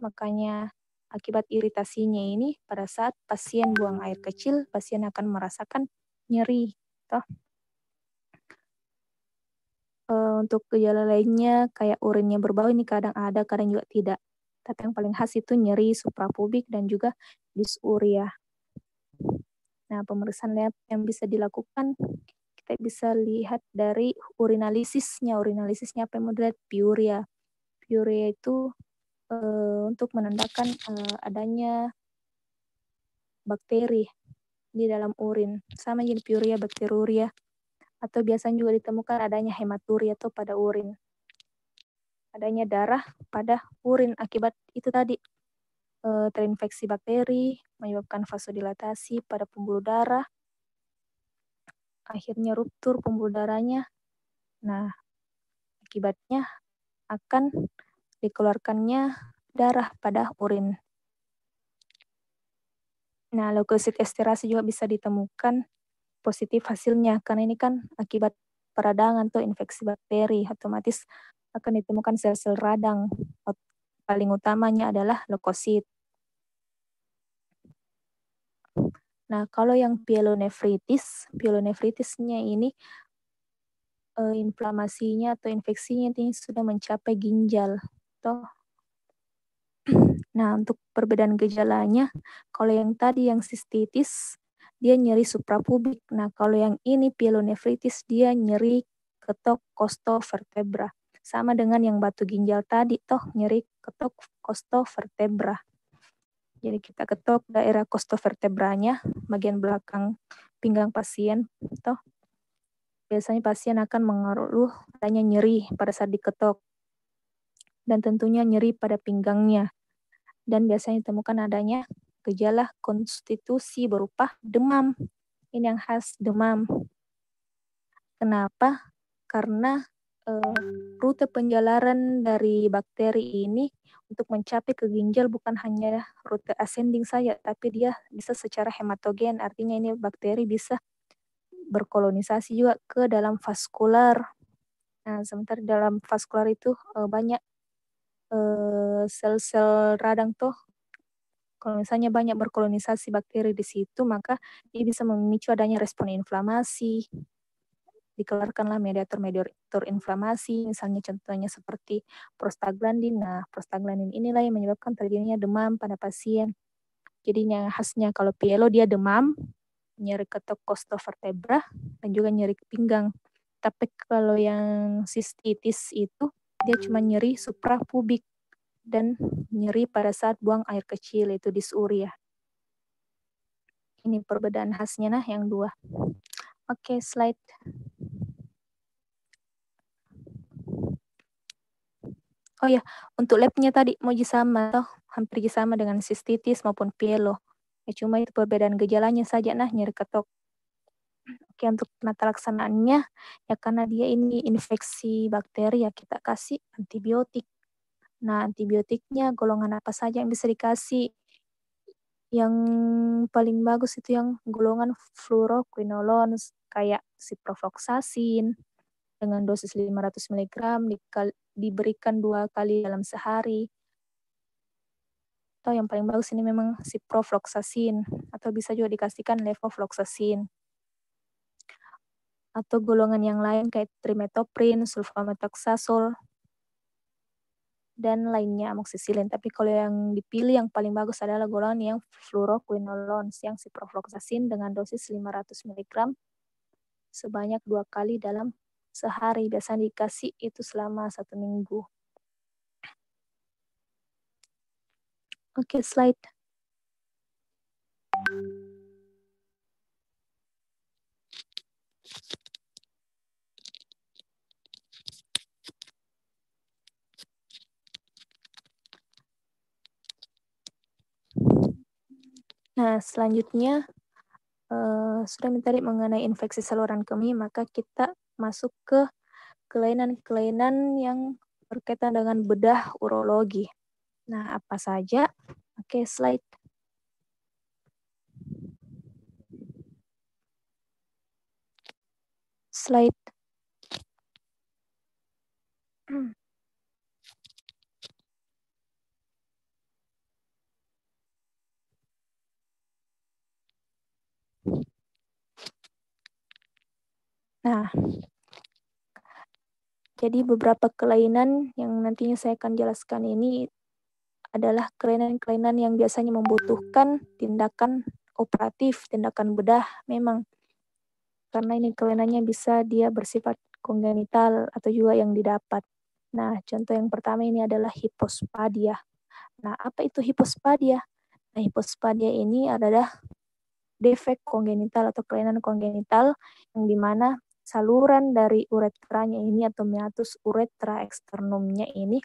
Makanya akibat iritasinya ini pada saat pasien buang air kecil, pasien akan merasakan nyeri gitu. Uh, untuk gejala lainnya kayak urinnya berbau ini kadang ada, kadang juga tidak. Tapi yang paling khas itu nyeri suprapubik dan juga disuria. Nah, pemeriksaan lab yang bisa dilakukan kita bisa lihat dari urinalisisnya. Urinalisisnya apa yang moderat? Piuria. Piuria itu uh, untuk menandakan uh, adanya bakteri di dalam urin, sama jenis piuria, bakteruria atau biasanya juga ditemukan adanya hematuria atau pada urin. Adanya darah pada urin akibat itu tadi e, terinfeksi bakteri, menyebabkan vasodilatasi pada pembuluh darah, akhirnya ruptur pembuluh darahnya. Nah, akibatnya akan dikeluarkannya darah pada urin. Nah, leukosit esterase juga bisa ditemukan positif hasilnya karena ini kan akibat peradangan atau infeksi bakteri otomatis akan ditemukan sel-sel radang. Paling utamanya adalah leukosit. Nah, kalau yang pielonefritis, pielonefritisnya ini eh, inflamasinya atau infeksinya ini sudah mencapai ginjal atau Nah, untuk perbedaan gejalanya, kalau yang tadi yang sistitis, dia nyeri suprapubik. Nah, kalau yang ini pielonefritis, dia nyeri ketok kosto vertebra Sama dengan yang batu ginjal tadi, toh nyeri ketok kosto vertebra Jadi kita ketok daerah kosto kostovertebranya, bagian belakang pinggang pasien, toh biasanya pasien akan mengeluh adanya nyeri pada saat diketok dan tentunya nyeri pada pinggangnya dan biasanya ditemukan adanya gejala konstitusi berupa demam. Ini yang khas demam. Kenapa? Karena e, rute penjalaran dari bakteri ini untuk mencapai ke ginjal bukan hanya rute ascending saja, tapi dia bisa secara hematogen. Artinya ini bakteri bisa berkolonisasi juga ke dalam vaskular. Nah, sementara dalam vaskular itu e, banyak Eh, sel-sel radang toh kalau misalnya banyak berkolonisasi bakteri di situ maka dia bisa memicu adanya respon inflamasi dikeluarkanlah mediator-mediator inflamasi, misalnya contohnya seperti prostaglandin. Nah, prostaglandin inilah yang menyebabkan terjadinya demam pada pasien. Jadi yang khasnya kalau pielo dia demam, nyeri ketok kostovertebra, dan juga nyeri pinggang. Tapi kalau yang sistitis itu dia cuma nyeri supra suprapubik dan nyeri pada saat buang air kecil itu disuria. Ya. Ini perbedaan khasnya nah yang dua. Oke, slide. Oh ya, untuk labnya tadi mau sama toh, hampir sama dengan sistitis maupun pielo. Ya, cuma itu perbedaan gejalanya saja nah nyeri ketok Oke, untuk penata laksanaannya, ya karena dia ini infeksi bakteri, ya kita kasih antibiotik. Nah, antibiotiknya golongan apa saja yang bisa dikasih? Yang paling bagus itu yang golongan fluoroquinolon, kayak si ciprofloxacin, dengan dosis 500 mg dikali, diberikan dua kali dalam sehari. Atau yang paling bagus ini memang si ciprofloxacin atau bisa juga dikasihkan levofloxacin atau golongan yang lain kayak trimetoprin, sulfametoxazol, dan lainnya amoxicillin. Tapi kalau yang dipilih yang paling bagus adalah golongan yang fluoroquinolones yang ciprofloxacin dengan dosis 500 mg sebanyak dua kali dalam sehari. Biasanya dikasih itu selama satu minggu. Oke, okay, slide. Nah, selanjutnya uh, sudah mencari mengenai infeksi saluran kemih, maka kita masuk ke kelainan-kelainan yang berkaitan dengan bedah urologi. Nah, apa saja? Oke, okay, slide. Slide Nah, jadi beberapa kelainan yang nantinya saya akan jelaskan ini adalah kelainan-kelainan yang biasanya membutuhkan tindakan operatif, tindakan bedah memang. Karena ini kelainannya bisa dia bersifat kongenital atau juga yang didapat. Nah, contoh yang pertama ini adalah hipospadia. Nah, apa itu hipospadia? Nah, hipospadia ini adalah defek kongenital atau kelainan kongenital yang dimana saluran dari uretranya ini atau meatus uretra eksternumnya ini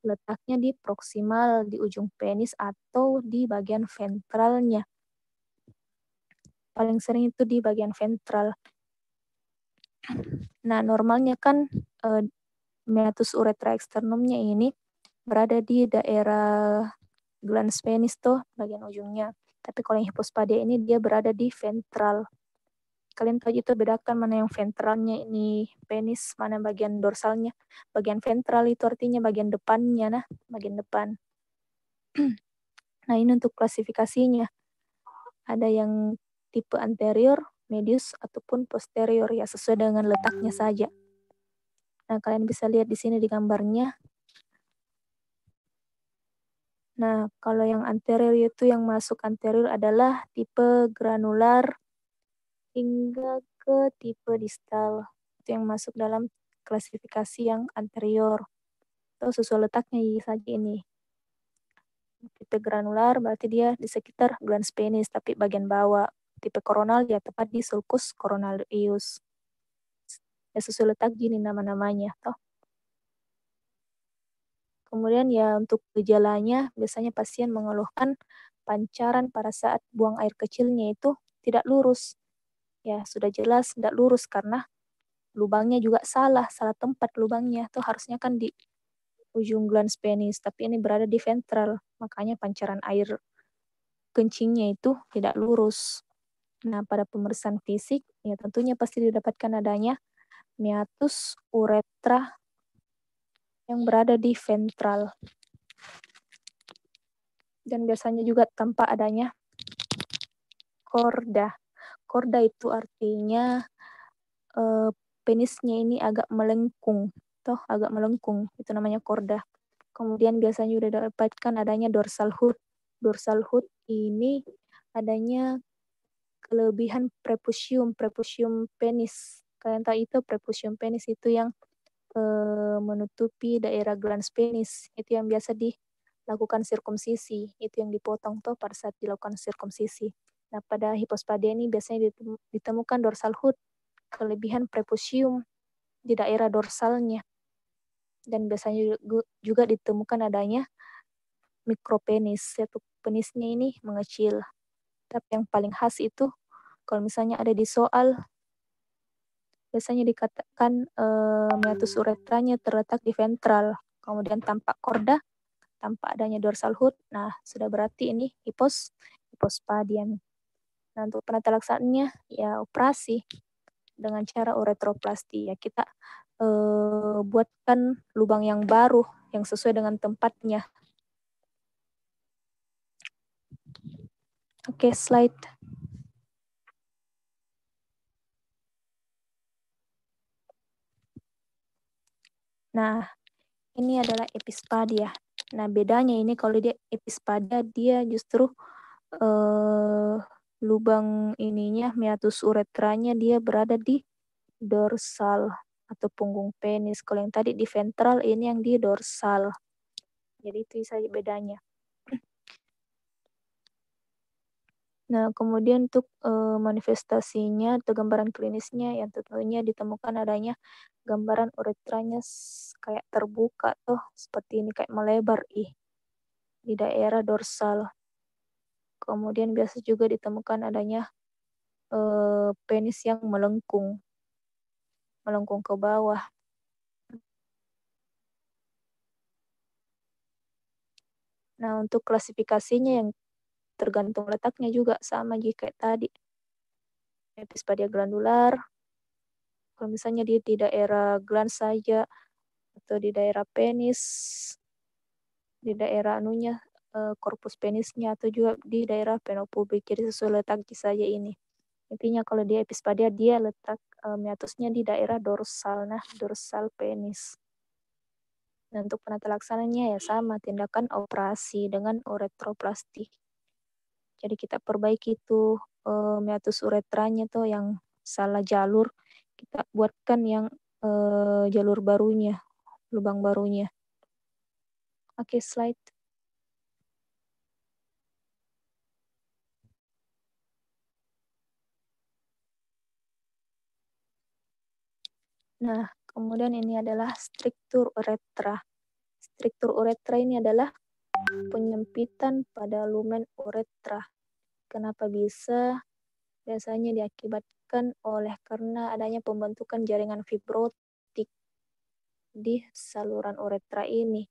letaknya di proksimal di ujung penis atau di bagian ventralnya. Paling sering itu di bagian ventral. Nah, normalnya kan e, meatus uretra eksternumnya ini berada di daerah glans penis tuh bagian ujungnya. Tapi kalau yang hipospadia ini dia berada di ventral kalian tahu itu bedakan mana yang ventralnya ini penis, mana bagian dorsalnya. Bagian ventral itu artinya bagian depannya, nah, bagian depan. nah, ini untuk klasifikasinya. Ada yang tipe anterior, medius, ataupun posterior, ya, sesuai dengan letaknya saja. Nah, kalian bisa lihat di sini di gambarnya. Nah, kalau yang anterior itu yang masuk anterior adalah tipe granular hingga ke tipe distal itu yang masuk dalam klasifikasi yang anterior atau susu letaknya gigi saja ini. Tipe granular berarti dia di sekitar glans penis tapi bagian bawah. Tipe koronal ya tepat di sulcus coronarius. Ya susu letak gini nama-namanya toh. Kemudian ya untuk gejalanya biasanya pasien mengeluhkan pancaran pada saat buang air kecilnya itu tidak lurus ya sudah jelas tidak lurus karena lubangnya juga salah, salah tempat lubangnya. tuh harusnya kan di ujung glans penis, tapi ini berada di ventral, makanya pancaran air kencingnya itu tidak lurus. Nah, pada pemeriksaan fisik, ya tentunya pasti didapatkan adanya miatus uretra yang berada di ventral. Dan biasanya juga tanpa adanya korda. Korda itu artinya uh, penisnya ini agak melengkung, toh agak melengkung, itu namanya korda. Kemudian biasanya sudah dapatkan adanya dorsal hood. Dorsal hood ini adanya kelebihan prepusium, prepusium penis. Kalian tahu itu prepusium penis itu yang e, menutupi daerah glans penis. Itu yang biasa dilakukan sirkumsisi, itu yang dipotong toh pada saat dilakukan sirkumsisi. Nah, pada hipospadia ini biasanya ditemukan dorsal hood, kelebihan prepusium di daerah dorsalnya. Dan biasanya juga ditemukan adanya mikropenis, yaitu penisnya ini mengecil. Tapi yang paling khas itu kalau misalnya ada di soal, biasanya dikatakan e, eh, meatus uretranya terletak di ventral, kemudian tampak korda, tampak adanya dorsal hood. Nah, sudah berarti ini hipos, hipospadian. Nah, untuk penata laksananya ya operasi dengan cara uretroplasti ya kita eh, buatkan lubang yang baru yang sesuai dengan tempatnya. Oke, okay, slide. Nah, ini adalah epispadia. Nah, bedanya ini kalau dia epispadia dia justru eh lubang ininya meatus uretranya dia berada di dorsal atau punggung penis. Kalau yang tadi di ventral, ini yang di dorsal. Jadi itu saja bedanya. Nah, kemudian untuk e, manifestasinya atau gambaran klinisnya yang tentunya ditemukan adanya gambaran uretranya kayak terbuka tuh seperti ini kayak melebar ih di daerah dorsal. Kemudian biasa juga ditemukan adanya eh, penis yang melengkung, melengkung ke bawah. Nah, untuk klasifikasinya yang tergantung letaknya juga sama jika tadi. pada glandular, kalau misalnya dia di daerah gland saja, atau di daerah penis, di daerah anunya Eh, korpus penisnya atau juga di daerah penopubik. Jadi sesuai letak saja ini. Intinya kalau dia epispadia dia letak uh, eh, miatusnya di daerah dorsal nah dorsal penis. Dan untuk penata laksananya ya sama tindakan operasi dengan uretroplasti. Jadi kita perbaiki tuh uh, miatus uretranya tuh yang salah jalur kita buatkan yang uh, jalur barunya, lubang barunya. Oke, okay, slide Nah, kemudian ini adalah struktur uretra. Struktur uretra ini adalah penyempitan pada lumen uretra. Kenapa bisa? Biasanya diakibatkan oleh karena adanya pembentukan jaringan fibrotik di saluran uretra ini.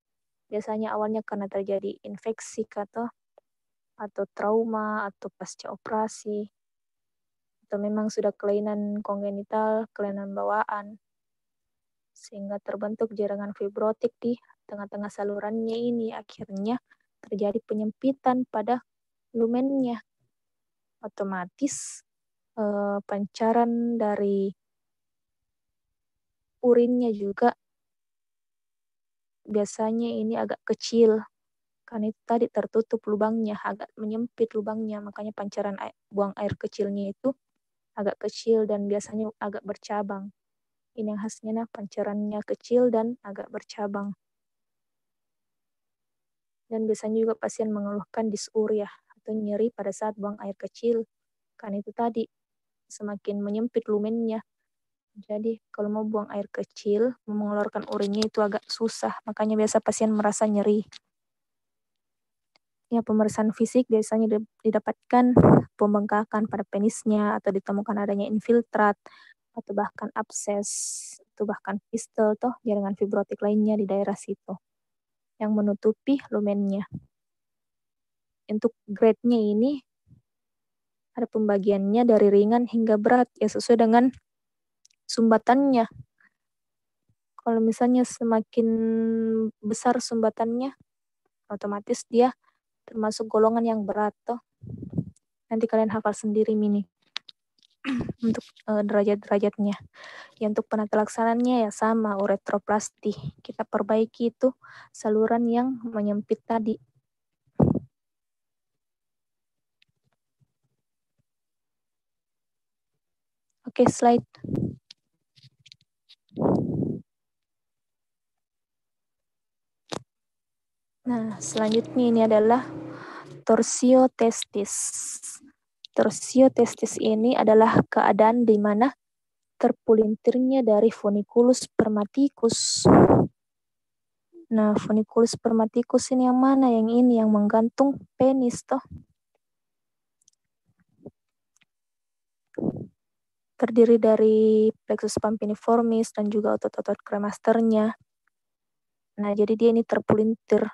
Biasanya awalnya karena terjadi infeksi atau atau trauma atau pasca operasi atau memang sudah kelainan kongenital, kelainan bawaan sehingga terbentuk jaringan fibrotik di tengah-tengah salurannya ini. Akhirnya terjadi penyempitan pada lumennya. Otomatis eh, pancaran dari urinnya juga biasanya ini agak kecil karena itu tadi tertutup lubangnya agak menyempit lubangnya makanya pancaran air, buang air kecilnya itu agak kecil dan biasanya agak bercabang ini yang khasnya nah, pancarannya kecil dan agak bercabang. Dan biasanya juga pasien mengeluhkan disuria atau nyeri pada saat buang air kecil. Karena itu tadi, semakin menyempit lumennya. Jadi kalau mau buang air kecil, mengeluarkan urinnya itu agak susah. Makanya biasa pasien merasa nyeri. Ya, pemeriksaan fisik biasanya didapatkan pembengkakan pada penisnya atau ditemukan adanya infiltrat atau bahkan abses atau bahkan fistel toh jaringan fibrotik lainnya di daerah situ yang menutupi lumennya. Untuk grade-nya ini ada pembagiannya dari ringan hingga berat ya sesuai dengan sumbatannya. Kalau misalnya semakin besar sumbatannya, otomatis dia termasuk golongan yang berat toh. Nanti kalian hafal sendiri mini. untuk uh, derajat-derajatnya. Ya untuk penata laksananya ya sama uretroplasti. Kita perbaiki itu saluran yang menyempit tadi. Oke, slide. Nah, selanjutnya ini adalah torsio testis. Tersio testis ini adalah keadaan di mana terpulintirnya dari funiculus permaticus. Nah, funiculus permaticus ini yang mana? Yang ini yang menggantung penis toh. Terdiri dari plexus pampiniformis dan juga otot-otot kremasternya. Nah, jadi dia ini terpulintir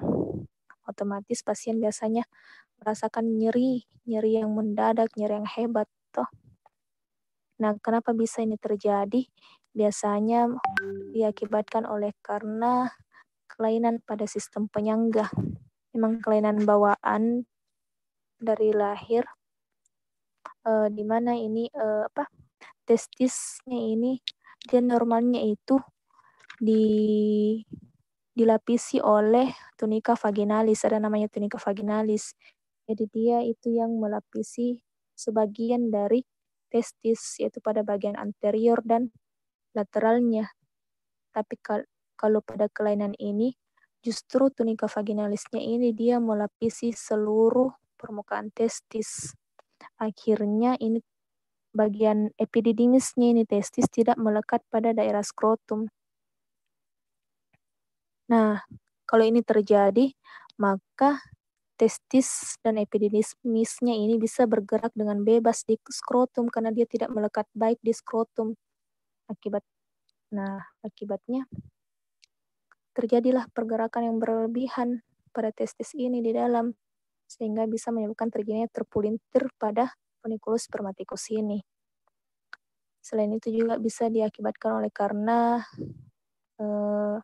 otomatis pasien biasanya merasakan nyeri, nyeri yang mendadak, nyeri yang hebat. Toh. Nah, kenapa bisa ini terjadi? Biasanya diakibatkan oleh karena kelainan pada sistem penyangga. Memang kelainan bawaan dari lahir, e, di mana ini e, apa testisnya ini dia normalnya itu di dilapisi oleh tunika vaginalis, ada namanya tunika vaginalis. Jadi dia itu yang melapisi sebagian dari testis, yaitu pada bagian anterior dan lateralnya. Tapi kalau pada kelainan ini, justru tunika vaginalisnya ini dia melapisi seluruh permukaan testis. Akhirnya ini bagian epididimisnya ini testis tidak melekat pada daerah skrotum Nah, kalau ini terjadi, maka testis dan epididymisnya ini bisa bergerak dengan bebas di skrotum karena dia tidak melekat baik di skrotum. Akibat nah, akibatnya terjadilah pergerakan yang berlebihan pada testis ini di dalam sehingga bisa menyebabkan terjadinya terpulintir pada ponikulus spermatikus ini. Selain itu juga bisa diakibatkan oleh karena eh,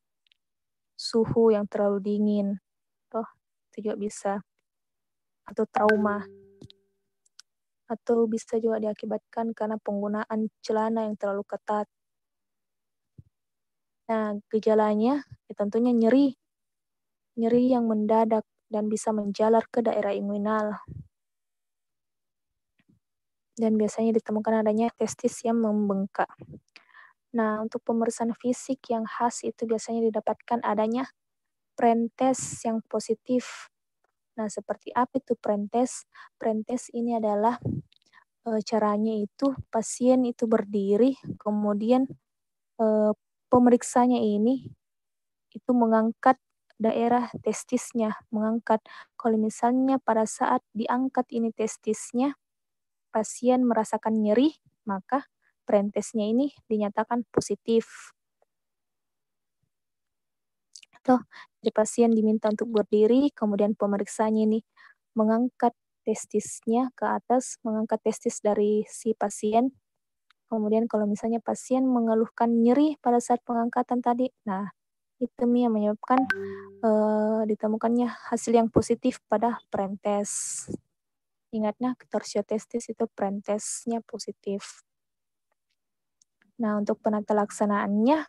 suhu yang terlalu dingin. Toh, itu juga bisa. Atau trauma. Atau bisa juga diakibatkan karena penggunaan celana yang terlalu ketat. Nah, gejalanya ya tentunya nyeri. Nyeri yang mendadak dan bisa menjalar ke daerah inguinal. Dan biasanya ditemukan adanya testis yang membengkak. Nah, untuk pemeriksaan fisik yang khas itu biasanya didapatkan adanya prentes yang positif. Nah, seperti apa itu prentes? Prentes ini adalah e, caranya itu pasien itu berdiri, kemudian e, pemeriksanya ini itu mengangkat daerah testisnya, mengangkat. Kalau misalnya pada saat diangkat ini testisnya, pasien merasakan nyeri, maka prentesnya ini dinyatakan positif. Tuh, dari pasien diminta untuk berdiri, kemudian pemeriksaannya ini mengangkat testisnya ke atas, mengangkat testis dari si pasien. Kemudian kalau misalnya pasien mengeluhkan nyeri pada saat pengangkatan tadi, nah itu yang menyebabkan uh, ditemukannya hasil yang positif pada prentes. Ingatnya, testis itu prentesnya positif. Nah, untuk penata laksanaannya,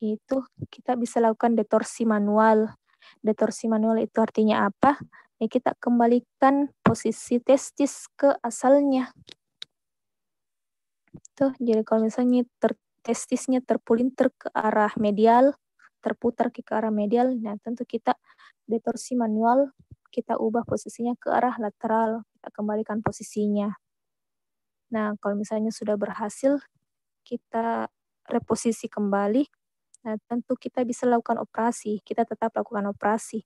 itu kita bisa lakukan detorsi manual. Detorsi manual itu artinya apa? Ya, kita kembalikan posisi testis ke asalnya. Tuh, jadi kalau misalnya ter testisnya terpulinter ke arah medial, terputar ke arah medial, nah tentu kita detorsi manual, kita ubah posisinya ke arah lateral, kita kembalikan posisinya. Nah, kalau misalnya sudah berhasil, kita reposisi kembali. Nah, tentu kita bisa lakukan operasi. Kita tetap lakukan operasi.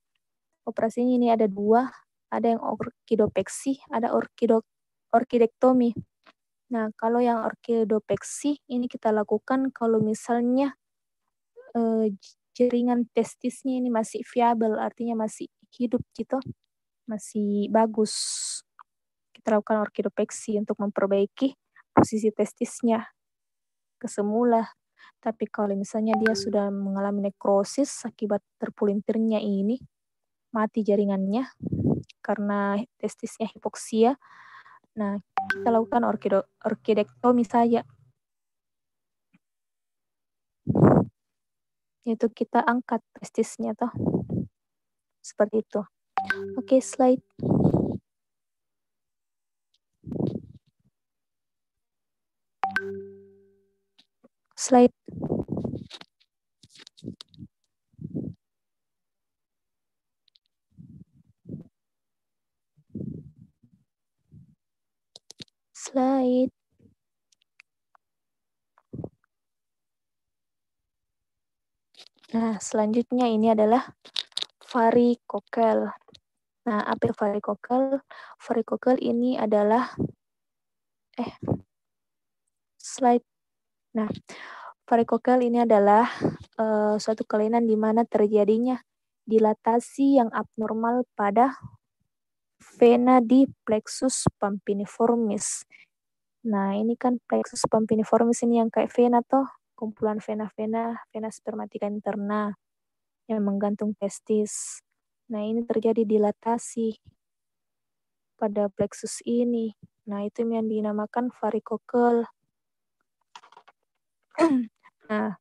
Operasinya ini ada dua. Ada yang orkidopeksi, ada orkido, orkidektomi. Nah, kalau yang orkidopeksi, ini kita lakukan kalau misalnya eh, jaringan testisnya ini masih viable, artinya masih hidup gitu, masih bagus kita lakukan orkidopeksi untuk memperbaiki posisi testisnya kesemula. Tapi kalau misalnya dia hmm. sudah mengalami nekrosis akibat terpulintirnya ini, mati jaringannya karena testisnya hipoksia. Nah, kita lakukan orkido, orkidektomi saja. Itu kita angkat testisnya toh. Seperti itu. Oke, okay, slide. slide. Slide. Nah, selanjutnya ini adalah varikokel. Nah, apa itu varikokel? Varikokel ini adalah eh slide Nah, varikokel ini adalah uh, suatu kelainan di mana terjadinya dilatasi yang abnormal pada vena di plexus pampiniformis. Nah, ini kan plexus pampiniformis ini yang kayak vena toh, kumpulan vena-vena, vena spermatika interna yang menggantung testis. Nah, ini terjadi dilatasi pada plexus ini. Nah, itu yang dinamakan varikokel. nah,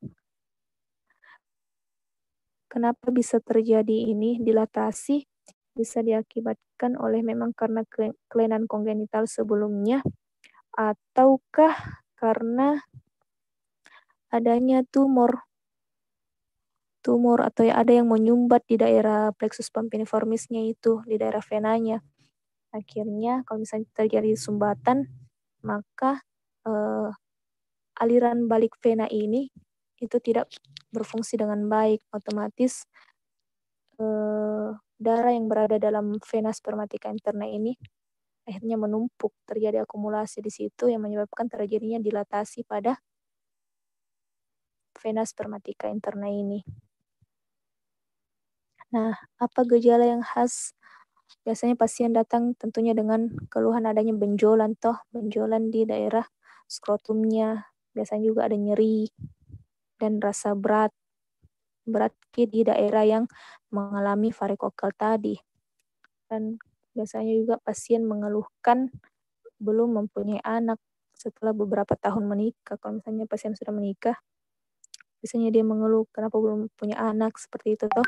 kenapa bisa terjadi ini dilatasi bisa diakibatkan oleh memang karena kelainan kongenital sebelumnya ataukah karena adanya tumor tumor atau ya ada yang menyumbat di daerah plexus pampiniformisnya itu di daerah venanya akhirnya kalau misalnya terjadi sumbatan maka eh, aliran balik vena ini itu tidak berfungsi dengan baik, otomatis eh, darah yang berada dalam vena spermatika interna ini akhirnya menumpuk, terjadi akumulasi di situ yang menyebabkan terjadinya dilatasi pada vena spermatika interna ini. Nah, apa gejala yang khas? Biasanya pasien datang tentunya dengan keluhan adanya benjolan toh, benjolan di daerah skrotumnya, biasanya juga ada nyeri dan rasa berat berat di daerah yang mengalami varikokel tadi. Dan biasanya juga pasien mengeluhkan belum mempunyai anak setelah beberapa tahun menikah. Kalau misalnya pasien sudah menikah, biasanya dia mengeluh kenapa belum punya anak seperti itu toh.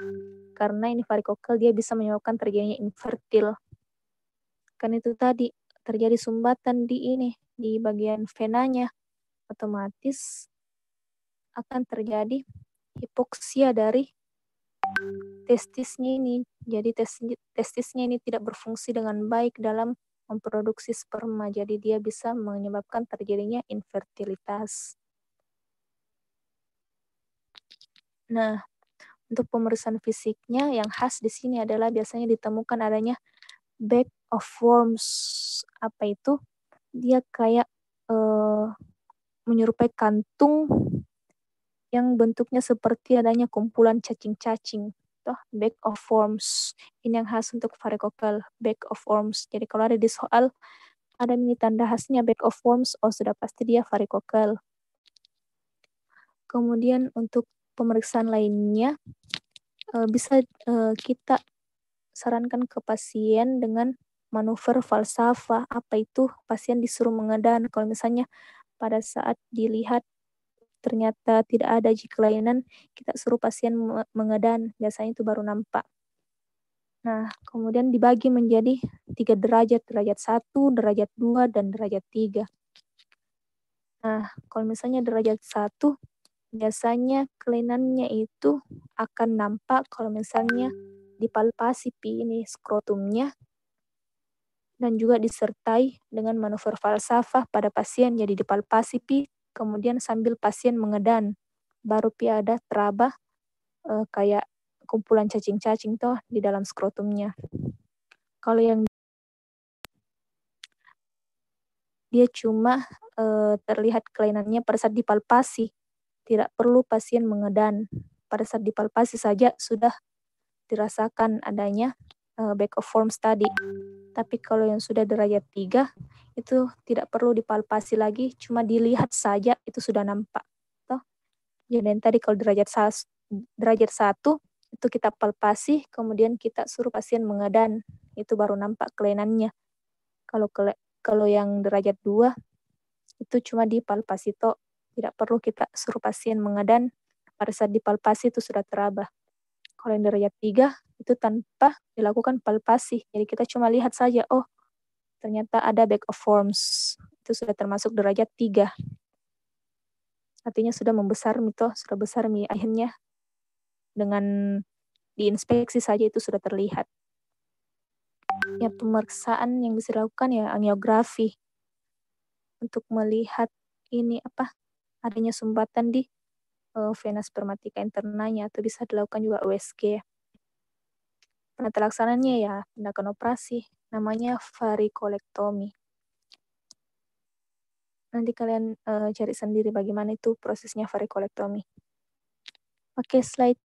Karena ini varikokel dia bisa menyebabkan terjadinya infertil. Kan itu tadi terjadi sumbatan di ini di bagian venanya otomatis akan terjadi hipoksia dari testisnya ini. Jadi testisnya ini tidak berfungsi dengan baik dalam memproduksi sperma. Jadi dia bisa menyebabkan terjadinya infertilitas. Nah, untuk pemeriksaan fisiknya yang khas di sini adalah biasanya ditemukan adanya bag of worms. Apa itu? Dia kayak eh, menyerupai kantung yang bentuknya seperti adanya kumpulan cacing-cacing. Toh, back of worms. Ini yang khas untuk varikokel back of worms. Jadi kalau ada di soal, ada mini tanda khasnya back of worms, oh sudah pasti dia varikokel Kemudian untuk pemeriksaan lainnya, eh, bisa eh, kita sarankan ke pasien dengan manuver falsafa. Apa itu? Pasien disuruh mengedan. Kalau misalnya pada saat dilihat ternyata tidak ada jika layanan, kita suruh pasien mengedan, biasanya itu baru nampak. Nah, kemudian dibagi menjadi tiga derajat, derajat satu, derajat dua, dan derajat tiga. Nah, kalau misalnya derajat satu, biasanya kelainannya itu akan nampak kalau misalnya dipalpasi ini skrotumnya dan juga disertai dengan manuver falsafah pada pasien jadi dipalpasi pi, kemudian sambil pasien mengedan, baru pi ada teraba e, eh, kayak kumpulan cacing-cacing toh di dalam skrotumnya. Kalau yang dia cuma e, terlihat kelainannya pada saat dipalpasi, tidak perlu pasien mengedan. Pada saat dipalpasi saja sudah dirasakan adanya e, back of form study. Tapi kalau yang sudah derajat tiga itu tidak perlu dipalpasi lagi, cuma dilihat saja itu sudah nampak. Toh? Jadi yang tadi kalau derajat derajat 1 itu kita palpasi, kemudian kita suruh pasien mengadan, itu baru nampak kelainannya. Kalau kele kalau yang derajat dua itu cuma dipalpasi toh, tidak perlu kita suruh pasien mengadan. pada saat dipalpasi itu sudah teraba. Kalau yang derajat tiga itu tanpa dilakukan palpasi. Jadi kita cuma lihat saja, oh ternyata ada back of forms. Itu sudah termasuk derajat tiga, Artinya sudah membesar mito, sudah besar mi akhirnya dengan diinspeksi saja itu sudah terlihat. Ya pemeriksaan yang bisa dilakukan ya angiografi untuk melihat ini apa adanya sumbatan di uh, vena spermatika internanya atau bisa dilakukan juga USG ya. Karena terlaksananya ya tindakan operasi, namanya varikolektomi. Nanti kalian uh, cari sendiri bagaimana itu prosesnya varikolektomi. Oke, slide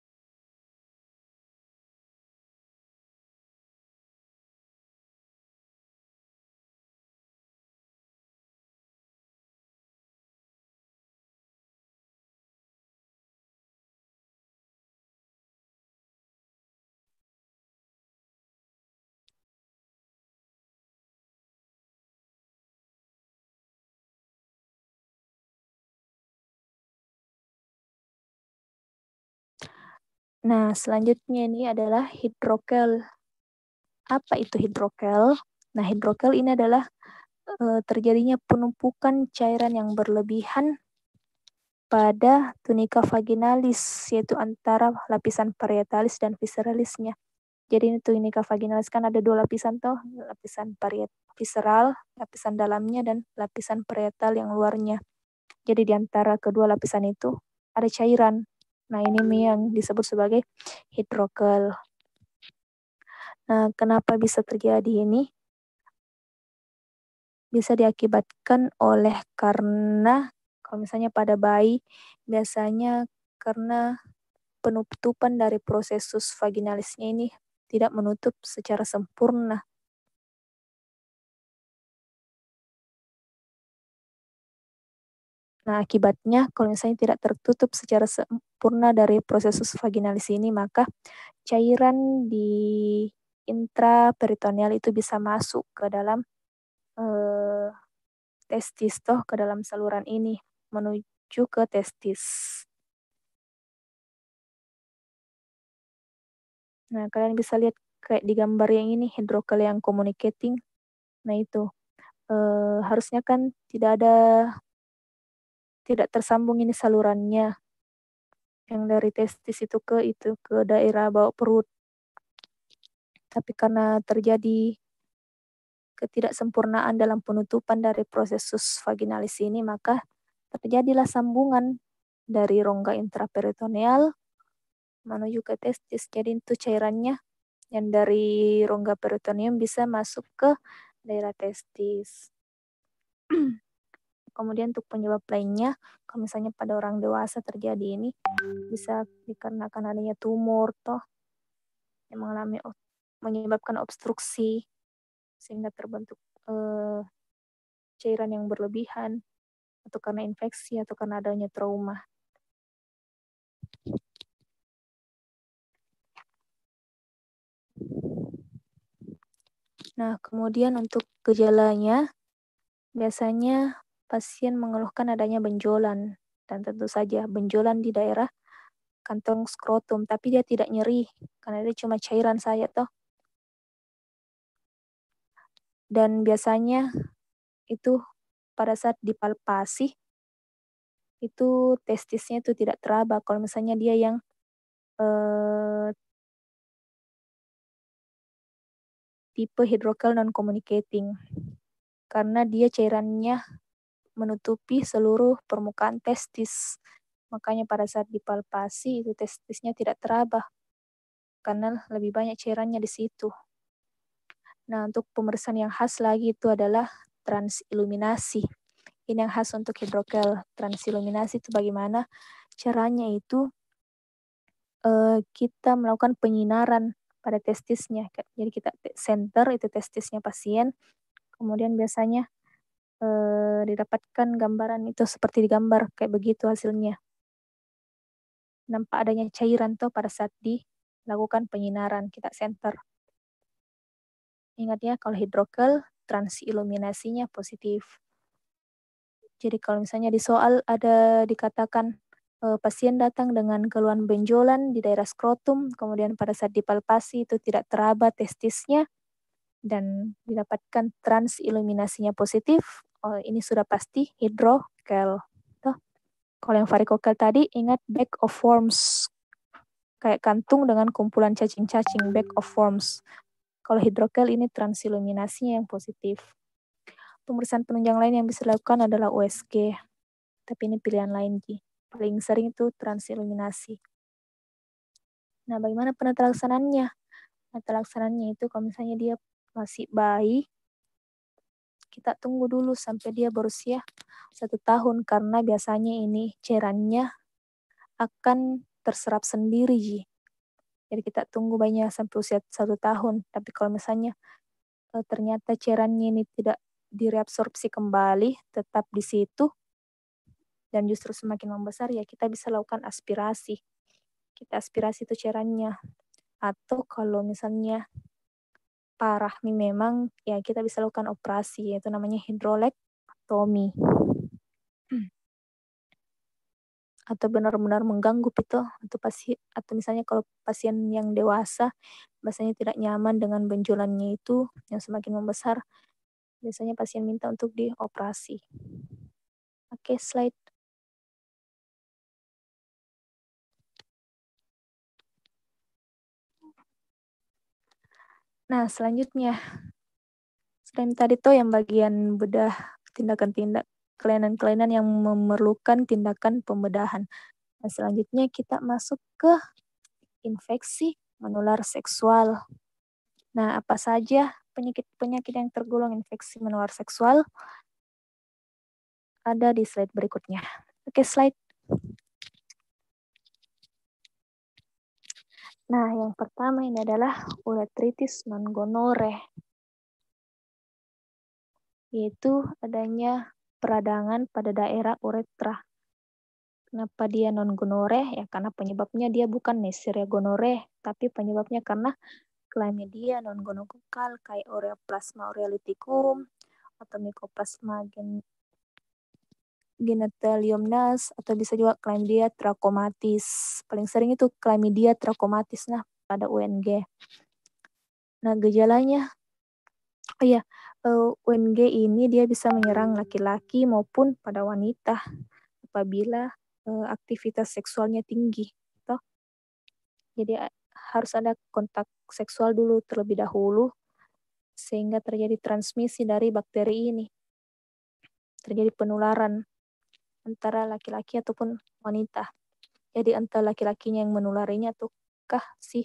Nah, selanjutnya ini adalah hidrokel. Apa itu hidrokel? Nah, hidrokel ini adalah e, terjadinya penumpukan cairan yang berlebihan pada tunika vaginalis, yaitu antara lapisan parietalis dan visceralisnya. Jadi ini tunika vaginalis kan ada dua lapisan toh, lapisan pariet visceral, lapisan dalamnya dan lapisan parietal yang luarnya. Jadi di antara kedua lapisan itu ada cairan Nah, ini mie yang disebut sebagai hidrokel. Nah, kenapa bisa terjadi ini? Bisa diakibatkan oleh karena kalau misalnya pada bayi biasanya karena penutupan dari proses vaginalisnya ini tidak menutup secara sempurna Nah, akibatnya kalau misalnya tidak tertutup secara sempurna dari proses vaginalis ini, maka cairan di intraperitoneal itu bisa masuk ke dalam eh, testis toh ke dalam saluran ini menuju ke testis. Nah, kalian bisa lihat kayak di gambar yang ini hidrokel yang communicating. Nah, itu. Eh, harusnya kan tidak ada tidak tersambung ini salurannya yang dari testis itu ke itu ke daerah bawah perut. Tapi karena terjadi ketidaksempurnaan dalam penutupan dari proses vaginalis ini, maka terjadilah sambungan dari rongga intraperitoneal menuju ke testis. Jadi itu cairannya yang dari rongga peritoneum bisa masuk ke daerah testis. Kemudian untuk penyebab lainnya, kalau misalnya pada orang dewasa terjadi ini bisa dikarenakan adanya tumor toh yang mengalami menyebabkan obstruksi sehingga terbentuk eh, cairan yang berlebihan atau karena infeksi atau karena adanya trauma. Nah, kemudian untuk gejalanya biasanya pasien mengeluhkan adanya benjolan dan tentu saja benjolan di daerah kantong skrotum, tapi dia tidak nyeri karena dia cuma cairan saya toh. Dan biasanya itu pada saat dipalpasi itu testisnya itu tidak teraba kalau misalnya dia yang
eh, tipe
hidrokel non communicating karena dia cairannya menutupi seluruh permukaan testis. Makanya pada saat dipalpasi itu testisnya tidak teraba karena lebih banyak cairannya di situ. Nah, untuk pemeriksaan yang khas lagi itu adalah transiluminasi. Ini yang khas untuk hidrokel. Transiluminasi itu bagaimana caranya itu eh, kita melakukan penyinaran pada testisnya. Jadi kita center itu testisnya pasien. Kemudian biasanya eh, didapatkan gambaran itu seperti digambar kayak begitu hasilnya. Nampak adanya cairan tuh pada saat dilakukan penyinaran kita center Ingat ya kalau hidrokel transiluminasinya positif. Jadi kalau misalnya di soal ada dikatakan eh, pasien datang dengan keluhan benjolan di daerah skrotum, kemudian pada saat dipalpasi itu tidak teraba testisnya, dan didapatkan transiluminasinya positif, oh, ini sudah pasti hidrokel. Tuh. Kalau yang varikokel tadi, ingat back of forms. Kayak kantung dengan kumpulan cacing-cacing, back of forms. Kalau hidrokel ini transiluminasinya yang positif. Pemeriksaan penunjang lain yang bisa dilakukan adalah USG. Tapi ini pilihan lain, Ji. Paling sering itu transiluminasi. Nah, bagaimana penata laksanaannya? Penata itu kalau misalnya dia masih bayi, kita tunggu dulu sampai dia berusia satu tahun karena biasanya ini cairannya akan terserap sendiri. Jadi kita tunggu banyak sampai usia satu tahun. Tapi kalau misalnya e, ternyata cairannya ini tidak direabsorpsi kembali, tetap di situ, dan justru semakin membesar, ya kita bisa lakukan aspirasi. Kita aspirasi itu cairannya. Atau kalau misalnya Parah, rahmi memang ya kita bisa lakukan operasi yaitu namanya hidrolektomi hmm. atau benar-benar mengganggu itu atau pasti atau misalnya kalau pasien yang dewasa biasanya tidak nyaman dengan benjolannya itu yang semakin membesar biasanya pasien minta untuk dioperasi.
Oke, slide
Nah, selanjutnya selain tadi tuh yang bagian bedah tindakan-tindak kelainan-kelainan yang memerlukan tindakan pembedahan. Nah, selanjutnya kita masuk ke infeksi menular seksual. Nah, apa saja penyakit-penyakit yang tergolong infeksi menular seksual? Ada di slide berikutnya. Oke, slide Nah, yang pertama ini adalah uretritis non gonore, yaitu adanya peradangan pada daerah uretra. Kenapa dia non gonore? Ya karena penyebabnya dia bukan Neisseria gonore, tapi penyebabnya karena dia non gonokokal kayak Oreoplasma aureliticum atau Mycoplasma gen nas atau bisa juga chlamydia trachomatis. Paling sering itu chlamydia trachomatis nah pada UNG. Nah, gejalanya oh iya, eh, UNG ini dia bisa menyerang laki-laki maupun pada wanita apabila eh, aktivitas seksualnya tinggi, toh. Jadi harus ada kontak seksual dulu terlebih dahulu sehingga terjadi transmisi dari bakteri ini. Terjadi penularan antara laki-laki ataupun wanita. Jadi antara laki-lakinya yang menularinya ataukah si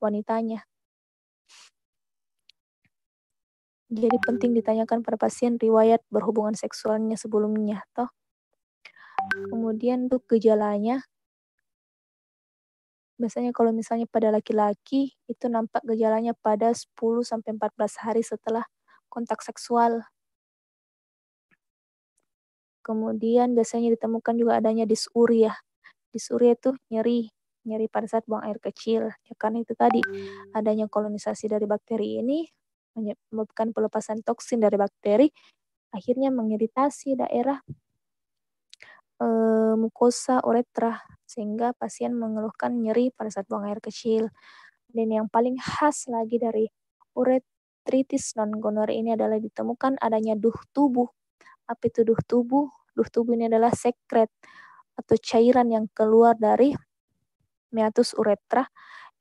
wanitanya. Jadi penting hmm. ditanyakan pada pasien riwayat berhubungan seksualnya sebelumnya, toh. Kemudian untuk gejalanya, biasanya kalau misalnya pada laki-laki itu nampak gejalanya pada 10 sampai 14 hari setelah kontak seksual. Kemudian biasanya ditemukan juga adanya disuria. Ya. Disuria itu nyeri, nyeri pada saat buang air kecil. Ya, karena itu tadi hmm. adanya kolonisasi dari bakteri ini menyebabkan pelepasan toksin dari bakteri, akhirnya mengiritasi daerah e, mukosa uretra sehingga pasien mengeluhkan nyeri pada saat buang air kecil. Dan yang paling khas lagi dari uretritis non gonore ini adalah ditemukan adanya duh tubuh apa itu duh tubuh duh tubuh ini adalah sekret atau cairan yang keluar dari meatus uretra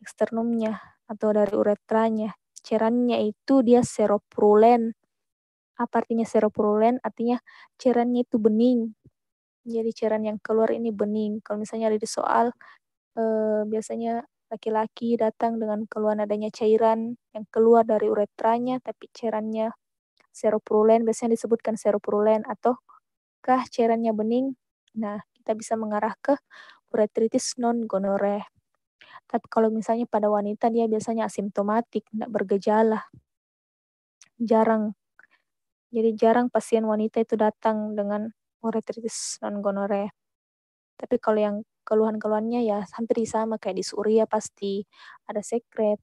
eksternumnya atau dari uretranya cairannya itu dia seroprulen apa artinya seroprulen artinya cairannya itu bening jadi cairan yang keluar ini bening kalau misalnya ada di soal eh, biasanya laki-laki datang dengan keluhan adanya cairan yang keluar dari uretranya tapi cairannya seropurulen, biasanya disebutkan seropurulen, ataukah cairannya bening. Nah, kita bisa mengarah ke uretritis non-gonore. Tapi kalau misalnya pada wanita, dia biasanya asimptomatik, tidak bergejala. Jarang. Jadi jarang pasien wanita itu datang dengan uretritis non-gonore. Tapi kalau yang keluhan-keluhannya ya hampir sama kayak disuria pasti ada sekret,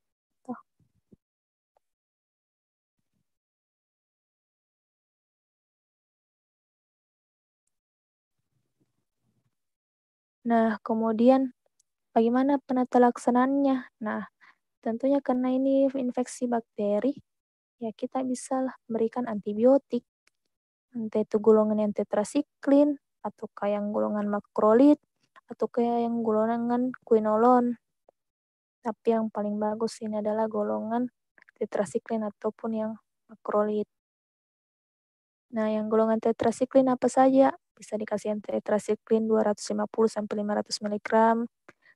Nah, kemudian bagaimana penata Nah, tentunya karena ini infeksi bakteri, ya kita bisa berikan antibiotik, entah itu golongan yang tetrasiklin, atau kayak yang golongan makrolit, atau kayak yang golongan quinolon. Tapi yang paling bagus ini adalah golongan tetrasiklin ataupun yang makrolit. Nah, yang golongan tetrasiklin apa saja? bisa dikasih tetracycline 250 sampai 500 mg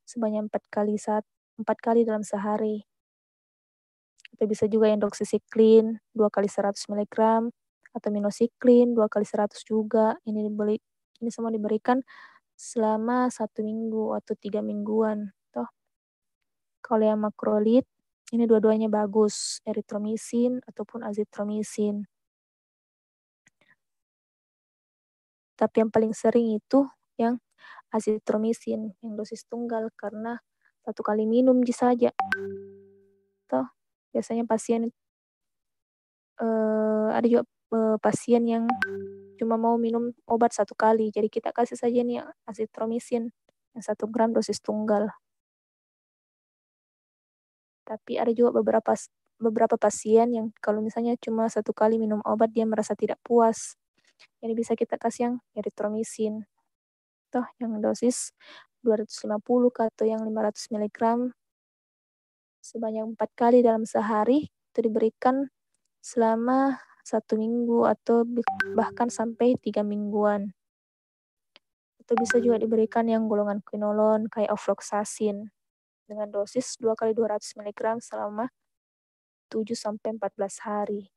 sebanyak 4 kali saat 4 kali dalam sehari. Atau bisa juga endoksisiklin 2 kali 100 mg atau minosiklin 2 kali 100 juga. Ini dibeli ini semua diberikan selama satu minggu atau tiga mingguan. Toh. Kalau yang makrolit, ini dua-duanya bagus, eritromisin ataupun azitromisin. Tapi yang paling sering itu yang azitromisin yang dosis tunggal karena satu kali minum saja. Toh biasanya pasien eh, ada juga uh, pasien yang cuma mau minum obat satu kali. Jadi kita kasih saja nih azitromisin yang satu gram dosis tunggal. Tapi ada juga beberapa beberapa pasien yang kalau misalnya cuma satu kali minum obat dia merasa tidak puas jadi bisa kita kasih yang eritromisin. Toh yang dosis 250 atau yang 500 mg sebanyak 4 kali dalam sehari itu diberikan selama satu minggu atau bahkan sampai tiga mingguan. Atau bisa juga diberikan yang golongan quinolon kayak ofloxacin dengan dosis 2 kali 200 mg selama 7 sampai 14 hari.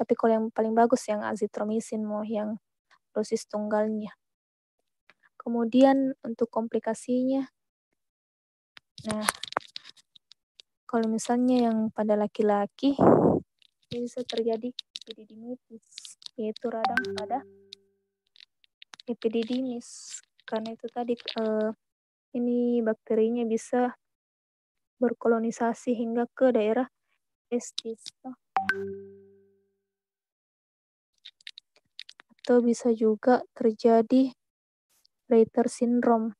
tapi kalau yang paling bagus yang azitromisin mau yang dosis tunggalnya kemudian untuk komplikasinya nah kalau misalnya yang pada laki-laki bisa terjadi epididimitis yaitu radang pada epididimis karena itu tadi eh, ini bakterinya bisa berkolonisasi hingga ke daerah testis. atau bisa juga
terjadi Reiter syndrome.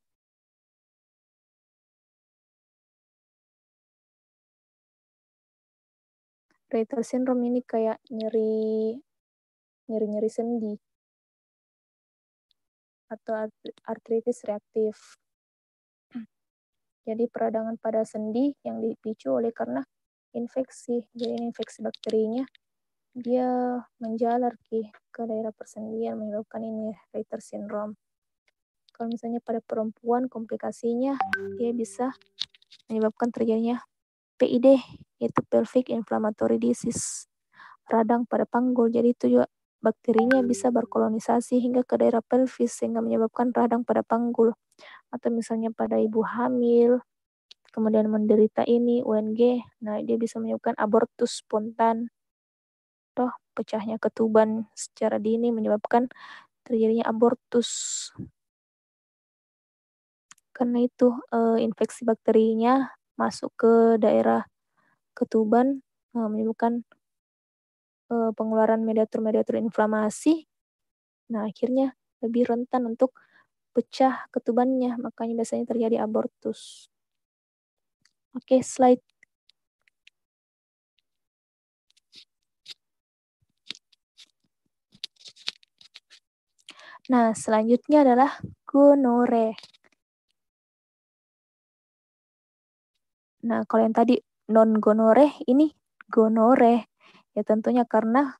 Reiter syndrome ini kayak nyeri nyeri-nyeri sendi
atau artritis reaktif. Jadi peradangan pada sendi yang dipicu oleh karena infeksi, jadi infeksi bakterinya dia menjalar ke, ke daerah persendian menyebabkan ini Reiter syndrome. Kalau misalnya pada perempuan komplikasinya dia bisa menyebabkan terjadinya PID yaitu pelvic inflammatory disease radang pada panggul. Jadi itu juga bakterinya bisa berkolonisasi hingga ke daerah pelvis sehingga menyebabkan radang pada panggul atau misalnya pada ibu hamil kemudian menderita ini UNG nah dia bisa menyebabkan abortus spontan toh pecahnya ketuban secara dini menyebabkan terjadinya abortus. Karena itu e, infeksi bakterinya masuk ke daerah ketuban e, menyebabkan e, pengeluaran mediator-mediator inflamasi. Nah, akhirnya lebih rentan untuk pecah ketubannya, makanya biasanya terjadi abortus. Oke, slide
Nah, selanjutnya adalah gonore.
Nah, kalau yang tadi non gonore ini gonore. Ya tentunya karena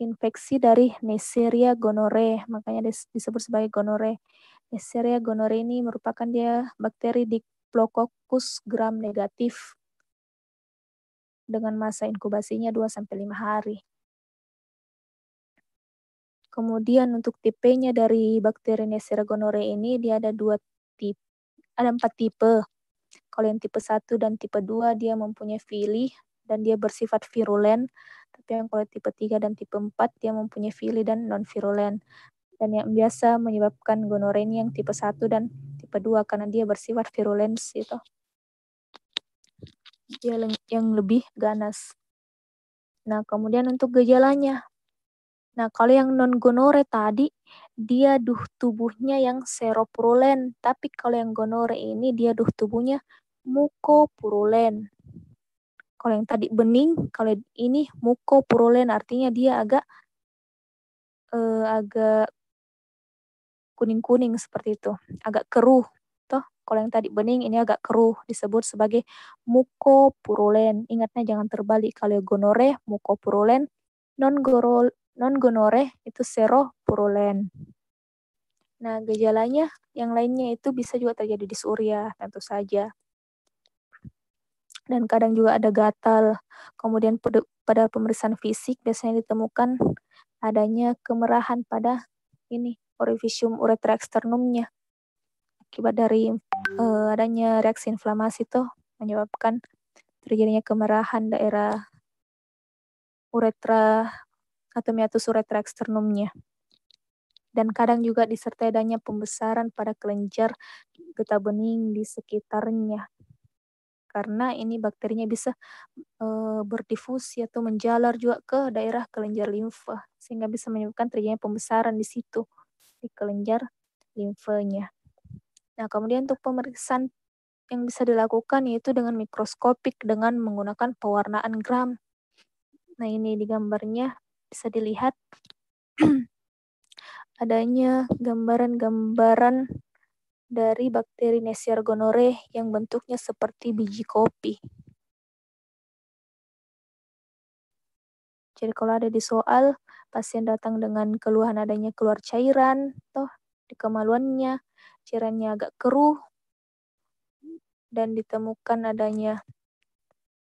infeksi dari Neisseria gonore, makanya disebut sebagai gonore. Neisseria gonore ini merupakan dia bakteri Diplococcus gram negatif dengan masa inkubasinya 2 sampai 5 hari. Kemudian untuk tipenya dari bakteri Neisseria gonore ini dia ada dua tipe, ada empat tipe. Kalau yang tipe 1 dan tipe 2 dia mempunyai fili dan dia bersifat virulen. Tapi yang kalau tipe 3 dan tipe 4 dia mempunyai fili dan non virulen. Dan yang biasa menyebabkan gonore ini yang tipe 1 dan tipe 2 karena dia bersifat virulen, itu. Dia yang lebih ganas. Nah, kemudian untuk gejalanya, Nah, kalau yang non gonore tadi dia duh tubuhnya yang seropurulen, tapi kalau yang gonore ini dia duh tubuhnya mukopurulen. Kalau yang tadi bening, kalau ini mukopurulen artinya dia agak eh, agak kuning-kuning seperti itu, agak keruh. Toh, kalau yang tadi bening ini agak keruh disebut sebagai mukopurulen. Ingatnya jangan terbalik kalau gonore mukopurulen non non gonore itu seropurulen. Nah, gejalanya yang lainnya itu bisa juga terjadi di surya, tentu saja. Dan kadang juga ada gatal. Kemudian pada pemeriksaan fisik biasanya ditemukan adanya kemerahan pada ini orificium uretra eksternumnya akibat dari uh, adanya reaksi inflamasi itu menyebabkan terjadinya kemerahan daerah uretra Satumiatus uretra eksternumnya. Dan kadang juga disertai adanya pembesaran pada kelenjar getah bening di sekitarnya. Karena ini bakterinya bisa e, berdifusi atau menjalar juga ke daerah kelenjar limfa, sehingga bisa menyebabkan terjadinya pembesaran di situ, di kelenjar limfanya. Nah, kemudian untuk pemeriksaan yang bisa dilakukan yaitu dengan mikroskopik dengan menggunakan pewarnaan gram. Nah, ini di gambarnya bisa dilihat adanya gambaran-gambaran dari bakteri Neisseria gonore yang bentuknya seperti biji kopi. Jadi kalau ada di soal, pasien datang dengan keluhan adanya keluar cairan, toh di kemaluannya, cairannya agak keruh, dan ditemukan adanya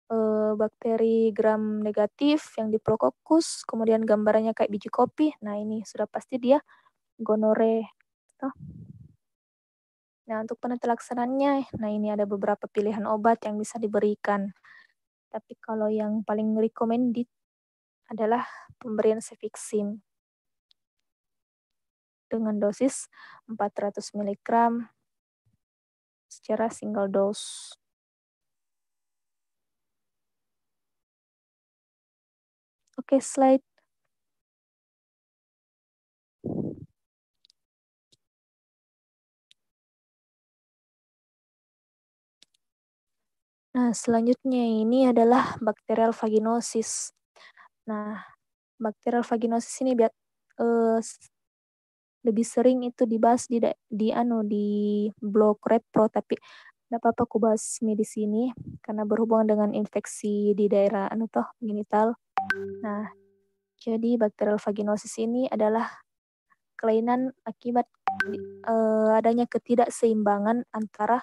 eh, bakteri gram negatif yang diprokokus, kemudian gambarannya kayak biji kopi. Nah, ini sudah pasti dia gonore. Gitu. Nah, untuk penetelaksanannya, nah ini ada beberapa pilihan obat yang bisa diberikan. Tapi kalau yang paling recommended adalah pemberian cefixim dengan dosis 400 mg secara
single dose. Oke, okay, slide.
Nah, selanjutnya ini adalah bakterial vaginosis. Nah, bakterial vaginosis ini biar uh, eh, lebih sering itu dibahas di di anu di blog repro tapi tidak apa-apa aku bahas di sini karena berhubungan dengan infeksi di daerah anu toh genital. Nah, jadi bakterial vaginosis ini adalah kelainan akibat uh, adanya ketidakseimbangan antara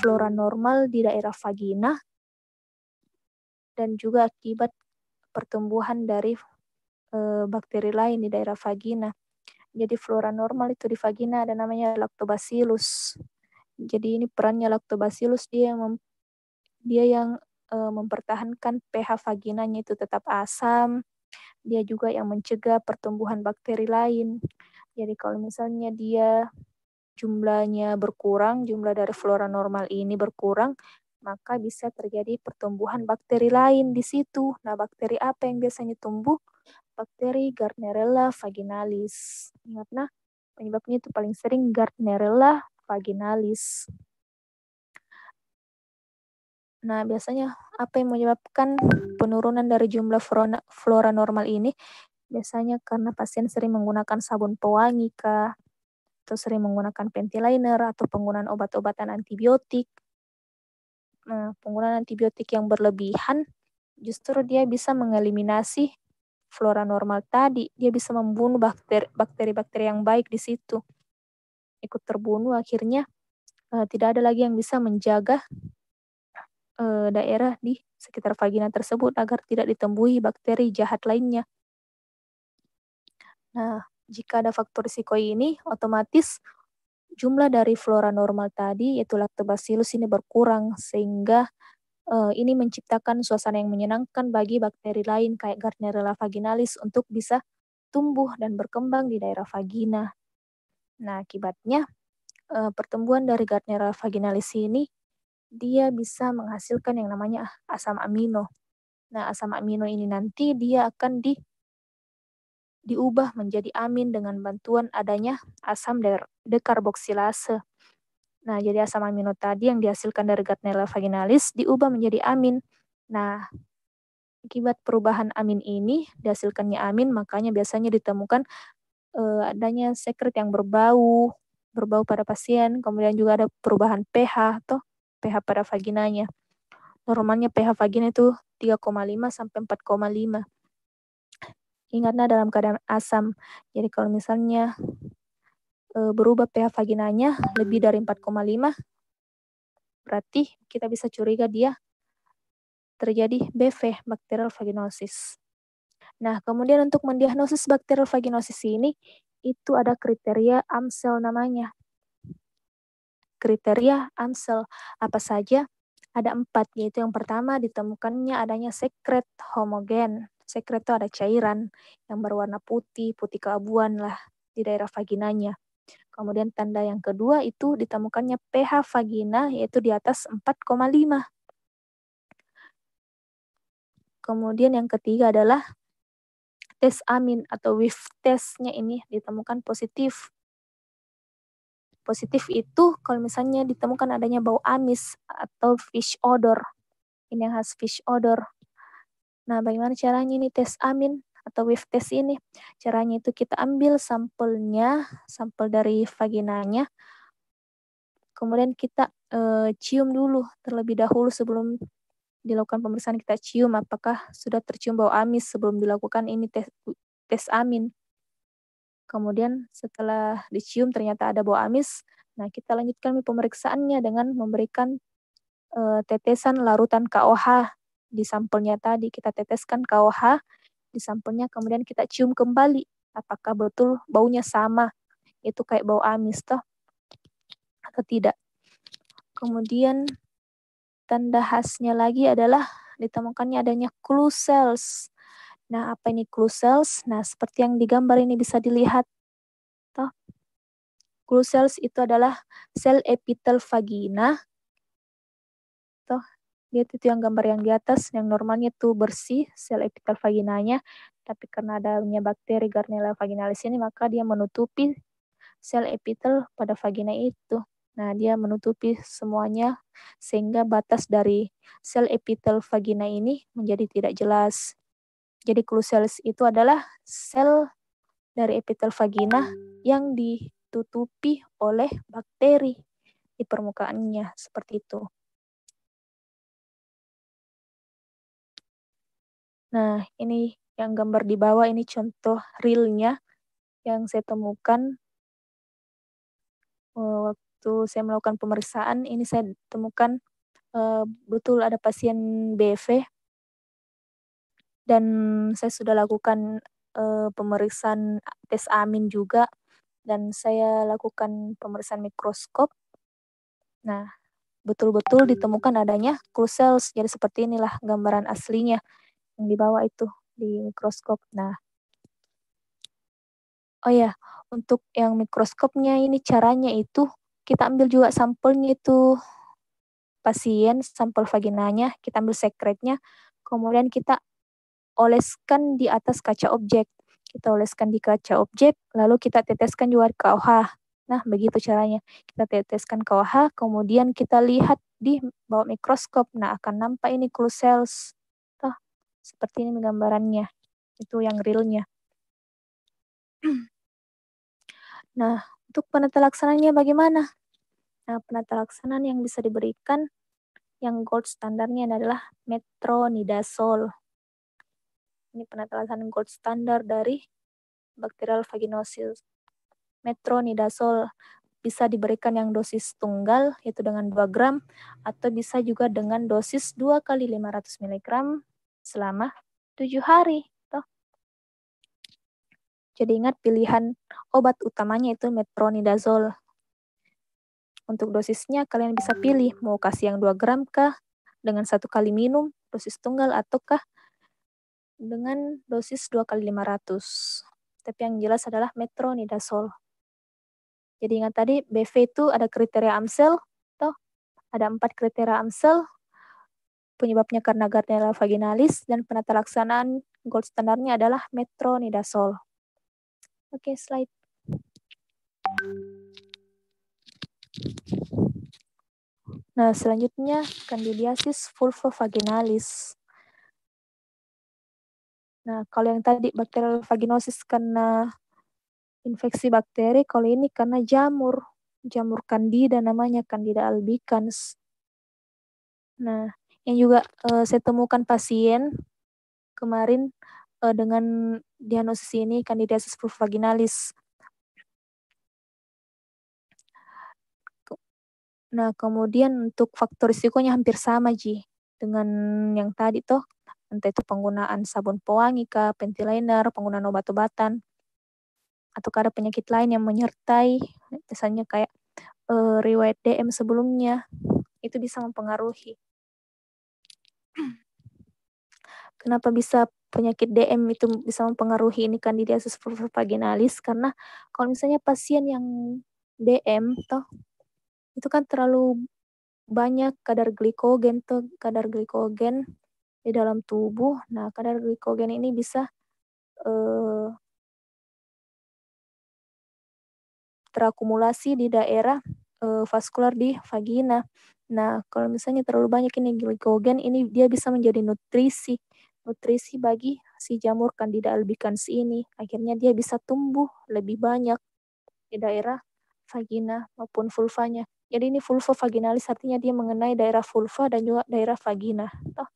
flora normal di daerah vagina dan juga akibat pertumbuhan dari uh, bakteri lain di daerah vagina. Jadi flora normal itu di vagina ada namanya lactobacillus. Jadi ini perannya lactobacillus dia yang dia yang uh, mempertahankan pH vaginanya itu tetap asam. Dia juga yang mencegah pertumbuhan bakteri lain. Jadi kalau misalnya dia jumlahnya berkurang, jumlah dari flora normal ini berkurang, maka bisa terjadi pertumbuhan bakteri lain di situ. Nah, bakteri apa yang biasanya tumbuh? Bakteri Gardnerella vaginalis. Ingat, nah, penyebabnya itu paling sering Gardnerella vaginalis. Nah, biasanya apa yang menyebabkan penurunan dari jumlah flora, flora normal ini? Biasanya karena pasien sering menggunakan sabun pewangi kah, atau sering menggunakan panty atau penggunaan obat-obatan antibiotik. Nah, penggunaan antibiotik yang berlebihan justru dia bisa mengeliminasi flora normal tadi, dia bisa membunuh bakteri, bakteri yang baik di situ. Ikut terbunuh akhirnya eh, tidak ada lagi yang bisa menjaga e, daerah di sekitar vagina tersebut agar tidak ditemui bakteri jahat lainnya. Nah, jika ada faktor risiko ini, otomatis jumlah dari flora normal tadi yaitu lactobacillus ini berkurang sehingga e, ini menciptakan suasana yang menyenangkan bagi bakteri lain kayak Gardnerella vaginalis untuk bisa tumbuh dan berkembang di daerah vagina. Nah, akibatnya e, pertumbuhan dari Gardnerella vaginalis ini dia bisa menghasilkan yang namanya ah, asam amino. Nah, asam amino ini nanti dia akan di diubah menjadi amin dengan bantuan adanya asam dekarboksilase. Nah, jadi asam amino tadi yang dihasilkan dari Gardnerella vaginalis diubah menjadi amin. Nah, akibat perubahan amin ini dihasilkannya amin, makanya biasanya ditemukan eh, adanya sekret yang berbau, berbau pada pasien, kemudian juga ada perubahan pH atau pH pada vaginanya. Normalnya pH vagina itu 3,5 sampai 4,5. Ingatlah dalam keadaan asam. Jadi kalau misalnya e, berubah pH vaginanya lebih dari 4,5, berarti kita bisa curiga dia terjadi BV, (bacterial vaginosis. Nah, kemudian untuk mendiagnosis bakterial vaginosis ini, itu ada kriteria AMSEL namanya kriteria Ansel apa saja? Ada empat, yaitu yang pertama ditemukannya adanya sekret homogen. Sekret itu ada cairan yang berwarna putih, putih keabuan lah di daerah vaginanya. Kemudian tanda yang kedua itu ditemukannya pH vagina yaitu di atas 4,5. Kemudian yang ketiga adalah tes amin atau WIF testnya ini ditemukan positif Positif itu kalau misalnya ditemukan adanya bau amis atau fish odor. Ini yang khas fish odor. Nah, bagaimana caranya ini tes amin atau wave test ini? Caranya itu kita ambil sampelnya, sampel dari vaginanya. Kemudian kita e, cium dulu terlebih dahulu sebelum dilakukan pemeriksaan kita cium apakah sudah tercium bau amis sebelum dilakukan ini tes tes amin. Kemudian setelah dicium ternyata ada bau amis, nah kita lanjutkan pemeriksaannya dengan memberikan e, tetesan larutan KOH di sampelnya tadi. Kita teteskan KOH di sampelnya, kemudian kita cium kembali apakah betul baunya sama, itu kayak bau amis toh atau tidak. Kemudian tanda khasnya lagi adalah ditemukannya adanya clue cells Nah, apa ini clue cells? Nah, seperti yang digambar ini bisa dilihat. Toh. Clue cells itu adalah sel epitel vagina. Toh, lihat itu yang gambar yang di atas, yang normalnya itu bersih sel epitel vaginanya. Tapi karena adanya bakteri Garnella vaginalis ini, maka dia menutupi sel epitel pada vagina itu. Nah, dia menutupi semuanya sehingga batas dari sel epitel vagina ini menjadi tidak jelas. Jadi klusels itu adalah sel dari epitel vagina yang ditutupi oleh bakteri di permukaannya seperti itu. Nah, ini yang gambar di bawah ini contoh realnya yang saya temukan eh, waktu saya melakukan pemeriksaan. Ini saya temukan eh, betul ada pasien BV dan saya sudah lakukan uh, pemeriksaan tes amin juga dan saya lakukan pemeriksaan mikroskop. Nah, betul-betul hmm. ditemukan adanya krusels. Jadi seperti inilah gambaran aslinya yang dibawa itu di mikroskop. Nah, oh ya, untuk yang mikroskopnya ini caranya itu kita ambil juga sampelnya itu pasien, sampel vaginanya, kita ambil sekretnya, kemudian kita oleskan di atas kaca objek. Kita oleskan di kaca objek, lalu kita teteskan juga ke OH. Nah, begitu caranya. Kita teteskan ke OH, kemudian kita lihat di bawah mikroskop. Nah, akan nampak ini clue cells. Tuh, seperti ini gambarannya. Itu yang realnya. Nah, untuk penata laksananya bagaimana? Nah, penata laksanaan yang bisa diberikan yang gold standarnya adalah metronidazole. Ini penetralisan gold standard dari bakterial vaginosis. Metronidazole bisa diberikan yang dosis tunggal yaitu dengan 2 gram atau bisa juga dengan dosis 2 kali 500 mg selama 7 hari. Tuh. Jadi ingat pilihan obat utamanya itu metronidazole. Untuk dosisnya kalian bisa pilih mau kasih yang 2 gram kah dengan satu kali minum dosis tunggal ataukah dengan dosis 2 kali 500. Tapi yang jelas adalah metronidazol. Jadi ingat tadi BV itu ada kriteria AMSEL, toh ada empat kriteria AMSEL, penyebabnya karena Gardnerella vaginalis dan penata laksanaan gold standarnya adalah metronidazol. Oke, slide. Nah, selanjutnya kandidiasis vulvovaginalis. Nah, kalau yang tadi bakterial vaginosis karena infeksi bakteri, kalau ini karena jamur, jamur kandida namanya kandida albicans. Nah, yang juga uh, saya temukan pasien kemarin uh, dengan diagnosis ini candidiasis vaginalis. Nah, kemudian untuk faktor risikonya hampir sama, Ji, dengan yang tadi toh entah itu penggunaan sabun pewangi ke pentil penggunaan obat-obatan, atau ada penyakit lain yang menyertai, misalnya kayak e, eh, riwayat DM sebelumnya, itu bisa mempengaruhi. Kenapa bisa penyakit DM itu bisa mempengaruhi ini kandidiasis vaginalis? Karena kalau misalnya pasien yang DM toh itu kan terlalu banyak kadar glikogen tuh kadar glikogen di dalam tubuh. Nah, kadar glikogen
ini bisa eh,
terakumulasi di daerah eh, vaskular di vagina. Nah, kalau misalnya terlalu banyak ini glikogen, ini dia bisa menjadi nutrisi nutrisi bagi si jamur kandida albicans ini. Akhirnya dia bisa tumbuh lebih banyak di daerah vagina maupun vulvanya. Jadi ini vulva vaginalis artinya dia mengenai daerah vulva dan juga daerah vagina. Toh,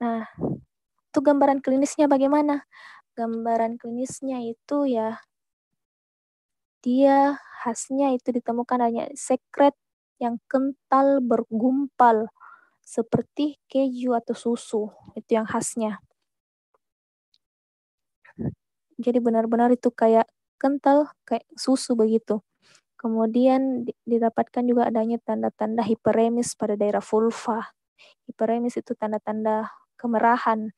Nah, itu gambaran klinisnya bagaimana? Gambaran klinisnya itu ya dia khasnya itu ditemukan hanya sekret yang kental bergumpal seperti keju atau susu. Itu yang khasnya. Jadi benar-benar itu kayak kental kayak susu begitu. Kemudian didapatkan juga adanya tanda-tanda hiperemis pada daerah vulva. Hiperemis itu tanda-tanda kemerahan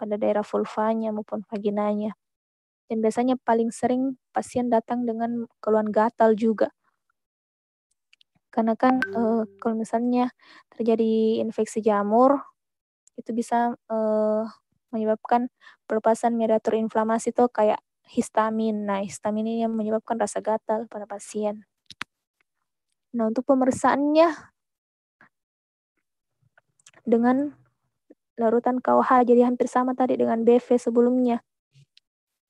pada daerah vulvanya maupun vaginanya. Dan biasanya paling sering pasien datang dengan keluhan gatal juga. Karena kan e, kalau misalnya terjadi infeksi jamur, itu bisa e, menyebabkan pelepasan mediator inflamasi itu kayak histamin. Nah, histamin ini yang menyebabkan rasa gatal pada pasien. Nah, untuk pemeriksaannya dengan larutan KOH jadi hampir sama tadi dengan BV sebelumnya.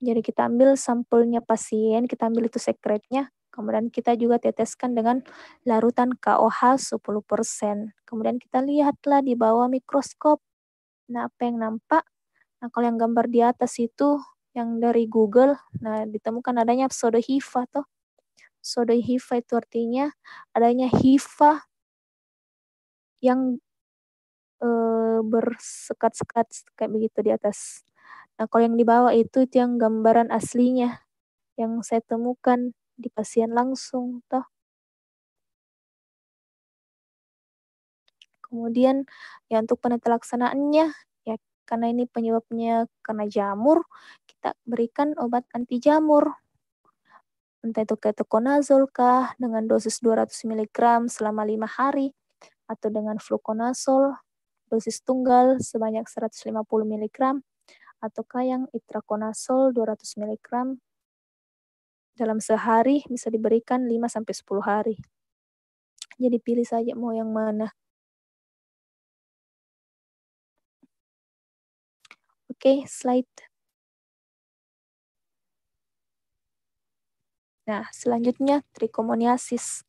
Jadi kita ambil sampelnya pasien, kita ambil itu sekretnya, kemudian kita juga teteskan dengan larutan KOH 10%. Kemudian kita lihatlah di bawah mikroskop. Nah, apa yang nampak? Nah, kalau yang gambar di atas itu yang dari Google, nah ditemukan adanya pseudo HIFA toh. Pseudo HIFA itu artinya adanya HIFA yang uh, bersekat-sekat kayak begitu di atas. Nah, kalau yang di bawah itu itu yang gambaran aslinya yang saya temukan di pasien langsung toh. Kemudian ya untuk penata ya karena ini penyebabnya karena jamur, kita berikan obat anti jamur entah itu ketoconazol kah dengan dosis 200 mg selama 5 hari atau dengan fluconazol dosis tunggal sebanyak 150 mg ataukah yang itraconazole 200 mg dalam sehari bisa diberikan 5 sampai 10 hari. Jadi pilih saja
mau yang mana. Oke, slide.
Nah, selanjutnya trichomoniasis.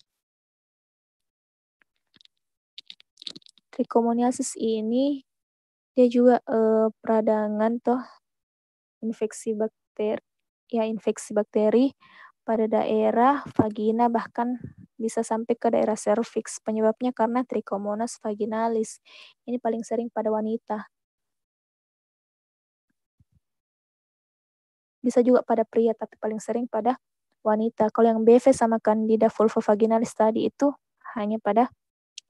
Trichomoniasis ini dia juga eh, peradangan toh infeksi bakteri ya infeksi bakteri pada daerah vagina bahkan bisa sampai ke daerah serviks. Penyebabnya karena trichomonas vaginalis. Ini paling sering pada wanita. Bisa juga pada pria, tapi paling sering pada wanita. Kalau yang BV sama candida vulvovaginalis tadi itu hanya pada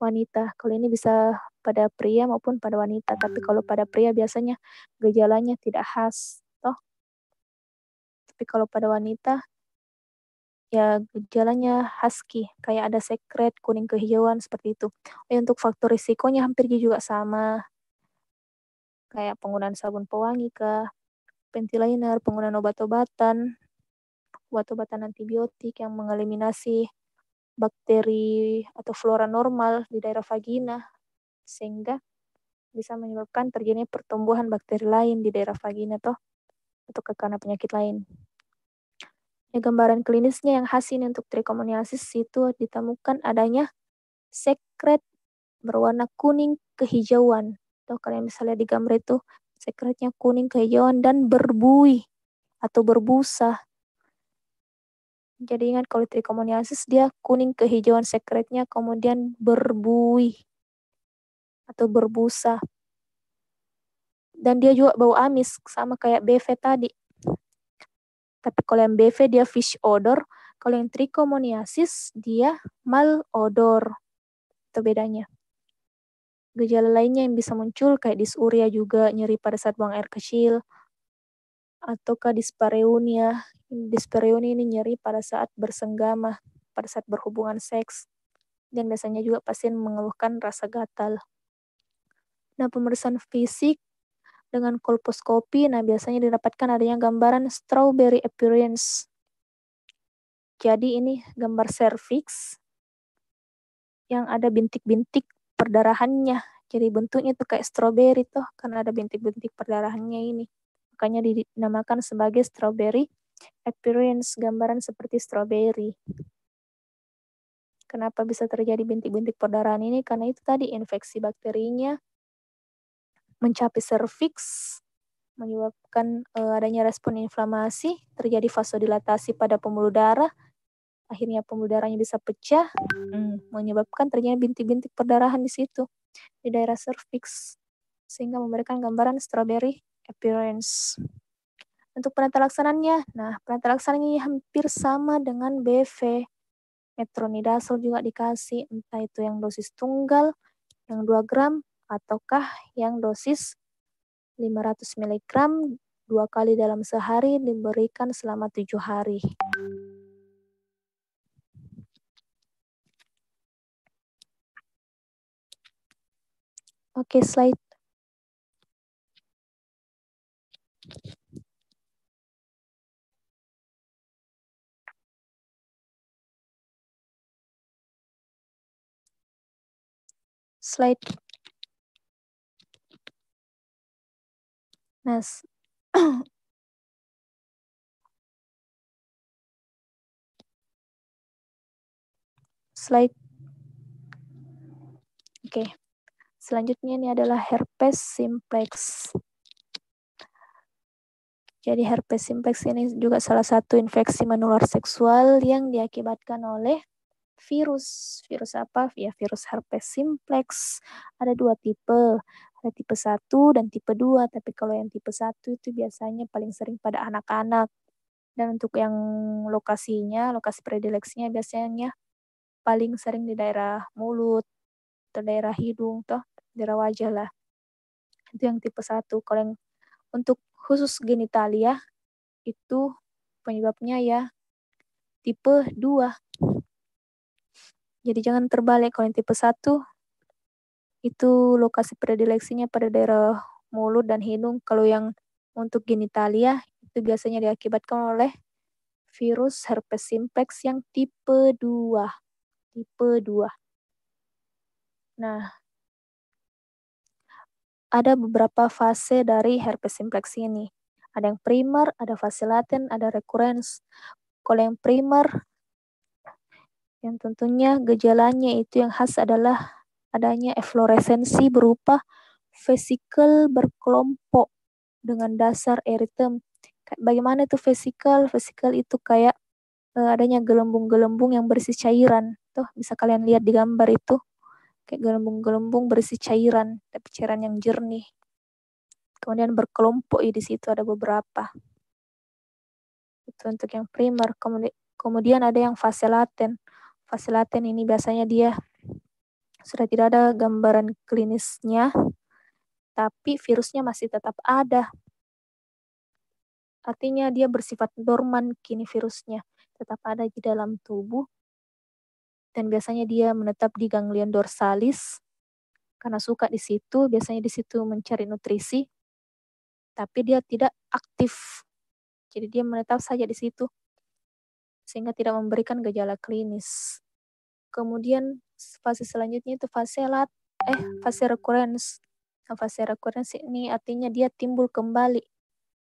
wanita. Kalau ini bisa pada pria maupun pada wanita. Tapi kalau pada hmm. pria biasanya gejalanya tidak khas, toh. Tapi kalau pada wanita ya gejalanya husky, kayak ada sekret, kuning kehijauan seperti itu. Oh, ya, untuk faktor risikonya hampir juga sama. Kayak penggunaan sabun pewangi kah, ventilator, penggunaan obat-obatan, obat-obatan antibiotik yang mengeliminasi bakteri atau flora normal di daerah vagina sehingga bisa menyebabkan terjadinya pertumbuhan bakteri lain di daerah vagina toh atau karena penyakit lain. Ya, gambaran klinisnya yang khas ini untuk trichomoniasis itu ditemukan adanya sekret berwarna kuning kehijauan. toh kalian bisa lihat di gambar itu sekretnya kuning kehijauan dan berbuih atau berbusa jadi ingat kalau trichomoniasis dia kuning kehijauan sekretnya kemudian berbuih atau berbusa. Dan dia juga bau amis sama kayak BV tadi. Tapi kalau yang BV dia fish odor, kalau yang trichomoniasis dia mal odor. Itu bedanya. Gejala lainnya yang bisa muncul kayak disuria juga, nyeri pada saat buang air kecil, ataukah dyspareunia Dispareunia ini nyeri pada saat bersenggama, pada saat berhubungan seks, dan biasanya juga pasien mengeluhkan rasa gatal. Nah, pemeriksaan fisik dengan kolposkopi, nah biasanya didapatkan adanya gambaran strawberry appearance. Jadi ini gambar cervix yang ada bintik-bintik perdarahannya. Jadi bentuknya itu kayak strawberry tuh, karena ada bintik-bintik perdarahannya ini. Makanya dinamakan sebagai strawberry appearance gambaran seperti strawberry. Kenapa bisa terjadi bintik-bintik perdarahan ini? Karena itu tadi infeksi bakterinya mencapai serviks, menyebabkan uh, adanya respon inflamasi, terjadi vasodilatasi pada pembuluh darah, akhirnya pembuluh darahnya bisa pecah, hmm, menyebabkan terjadi bintik-bintik perdarahan di situ, di daerah serviks, sehingga memberikan gambaran strawberry appearance. Untuk penata laksananya, nah penata laksananya hampir sama dengan BV. Metronidazol juga dikasih, entah itu yang dosis tunggal, yang 2 gram, ataukah yang dosis 500 mg dua kali dalam sehari diberikan selama tujuh hari.
Oke, slide slide. Nah, slide.
Oke. Okay. Selanjutnya ini adalah herpes simplex. Jadi herpes simplex ini juga salah satu infeksi menular seksual yang diakibatkan oleh virus. Virus apa? Ya virus herpes simplex. Ada dua tipe. Ada tipe satu dan tipe dua Tapi kalau yang tipe satu itu biasanya paling sering pada anak-anak. Dan untuk yang lokasinya, lokasi predileksinya biasanya paling sering di daerah mulut, atau daerah hidung, toh daerah wajah lah. Itu yang tipe satu Kalau yang untuk khusus genitalia itu penyebabnya ya tipe 2. Jadi jangan terbalik kalau yang tipe 1 itu lokasi predileksinya pada daerah mulut dan hidung. Kalau yang untuk genitalia itu biasanya diakibatkan oleh virus herpes simplex yang tipe 2. Tipe 2. Nah, ada beberapa fase dari herpes simplex ini. Ada yang primer, ada fase laten, ada recurrence. Kalau yang primer yang tentunya gejalanya itu yang khas adalah adanya efloresensi berupa vesikel berkelompok dengan dasar eritem. Bagaimana itu vesikel? Vesikel itu kayak uh, adanya gelembung-gelembung yang berisi cairan. Tuh, bisa kalian lihat di gambar itu. Kayak gelembung-gelembung berisi cairan, tapi cairan yang jernih. Kemudian berkelompok ya, di situ ada beberapa. Itu untuk yang primer. Kemudian, kemudian ada yang fase laten fase ini biasanya dia sudah tidak ada gambaran klinisnya, tapi virusnya masih tetap ada. Artinya dia bersifat dorman kini virusnya, tetap ada di dalam tubuh, dan biasanya dia menetap di ganglion dorsalis, karena suka di situ, biasanya di situ mencari nutrisi, tapi dia tidak aktif. Jadi dia menetap saja di situ sehingga tidak memberikan gejala klinis. Kemudian fase selanjutnya itu fase lat eh fase recurrence. Nah, fase recurrence ini artinya dia timbul kembali.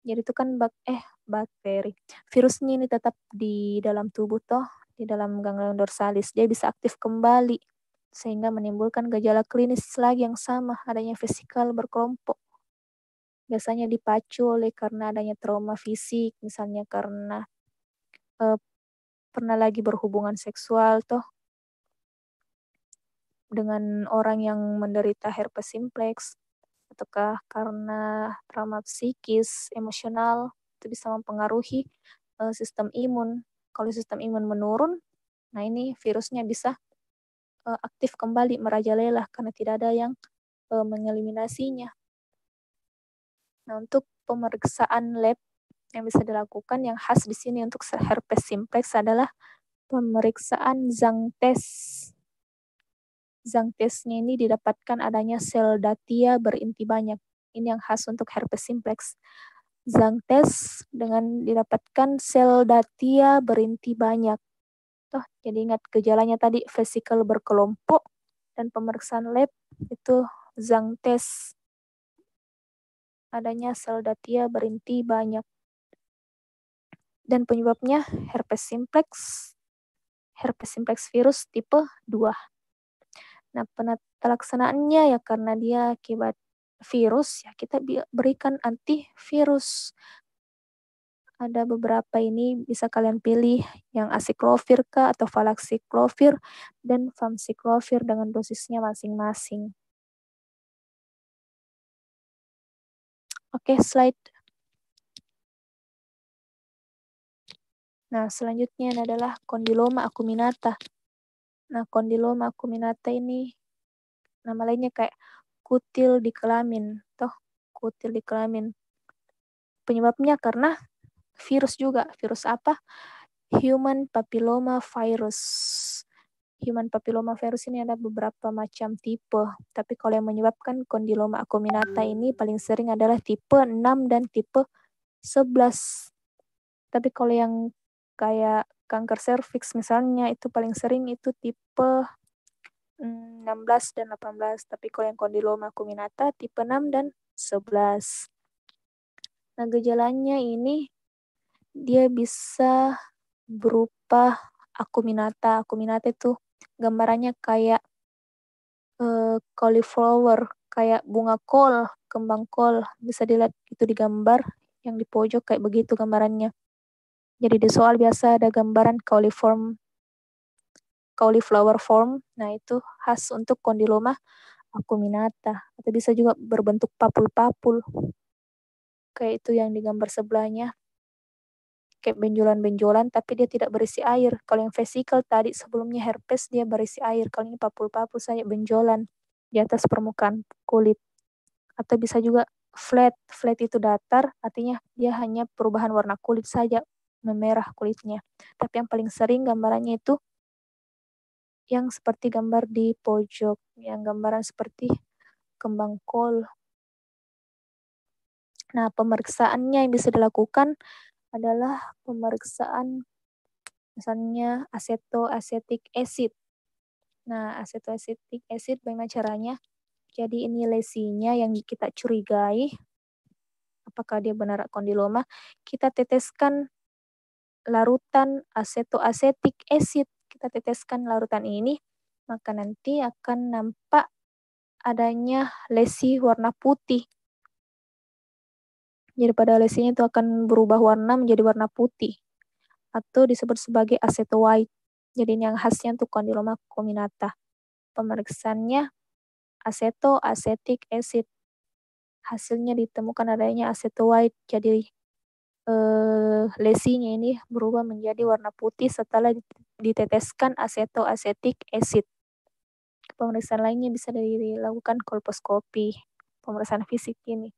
Jadi itu kan bak eh bakteri. Virusnya ini tetap di dalam tubuh toh, di dalam ganglion dorsalis. Dia bisa aktif kembali sehingga menimbulkan gejala klinis lagi yang sama, adanya fisikal berkelompok. Biasanya dipacu oleh karena adanya trauma fisik, misalnya karena eh, pernah lagi berhubungan seksual toh dengan orang yang menderita herpes simplex ataukah karena trauma psikis, emosional itu bisa mempengaruhi eh, sistem imun. Kalau sistem imun menurun, nah ini virusnya bisa eh, aktif kembali merajalela karena tidak ada yang eh, mengeliminasinya. Nah, untuk pemeriksaan lab yang bisa dilakukan yang khas di sini untuk herpes simplex adalah pemeriksaan zang test. Zang testnya ini didapatkan adanya sel datia berinti banyak. Ini yang khas untuk herpes simplex. Zang test dengan didapatkan sel datia berinti banyak. Tuh, jadi ingat gejalanya tadi vesikel berkelompok dan pemeriksaan lab itu zang test adanya sel datia berinti banyak dan penyebabnya herpes simplex, herpes simplex virus tipe 2. Nah, penatalaksanaannya ya karena dia akibat virus ya kita berikan antivirus. Ada beberapa ini bisa kalian pilih yang asiklovir kah atau valaksiklovir dan famciclovir dengan dosisnya masing-masing. Oke, slide Nah, selanjutnya adalah kondiloma acuminata. Nah, kondiloma acuminata ini nama lainnya kayak kutil di kelamin, toh kutil di kelamin. Penyebabnya karena virus juga. Virus apa? Human papilloma virus. Human papilloma virus ini ada beberapa macam tipe, tapi kalau yang menyebabkan kondiloma acuminata ini paling sering adalah tipe 6 dan tipe 11. Tapi kalau yang kayak kanker serviks misalnya itu paling sering itu tipe 16 mm, dan 18 tapi kalau yang kondiloma kuminata tipe 6 dan 11 nah gejalanya ini dia bisa berupa akuminata akuminata itu gambarannya kayak uh, cauliflower kayak bunga kol kembang kol bisa dilihat itu di gambar yang di pojok kayak begitu gambarannya jadi di soal biasa ada gambaran cauliform cauliflower form. Nah, itu khas untuk kondiloma acuminata atau bisa juga berbentuk papul-papul. Kayak itu yang digambar sebelahnya. Kayak benjolan-benjolan tapi dia tidak berisi air. Kalau yang vesikel tadi sebelumnya herpes dia berisi air. Kalau ini papul-papul saya benjolan di atas permukaan kulit. Atau bisa juga flat. Flat itu datar, artinya dia hanya perubahan warna kulit saja memerah kulitnya. Tapi yang paling sering gambarannya itu yang seperti gambar di pojok, yang gambaran seperti kembang kol. Nah, pemeriksaannya yang bisa dilakukan adalah pemeriksaan misalnya acetoacetic acid. Nah, acetoacetic acid bagaimana caranya? Jadi ini lesinya yang kita curigai apakah dia benar kondiloma, kita teteskan larutan asetoasetik acid kita teteskan larutan ini maka nanti akan nampak adanya lesi warna putih. Jadi pada lesinya itu akan berubah warna menjadi warna putih atau disebut sebagai aceto white. Jadi ini yang khasnya untuk kondiloma cuminata. Pemeriksaannya aceto acid. Hasilnya ditemukan adanya aceto white. Jadi eh, lesinya ini berubah menjadi warna putih setelah diteteskan asetik acid. Pemeriksaan lainnya bisa dilakukan kolposkopi, pemeriksaan fisik ini.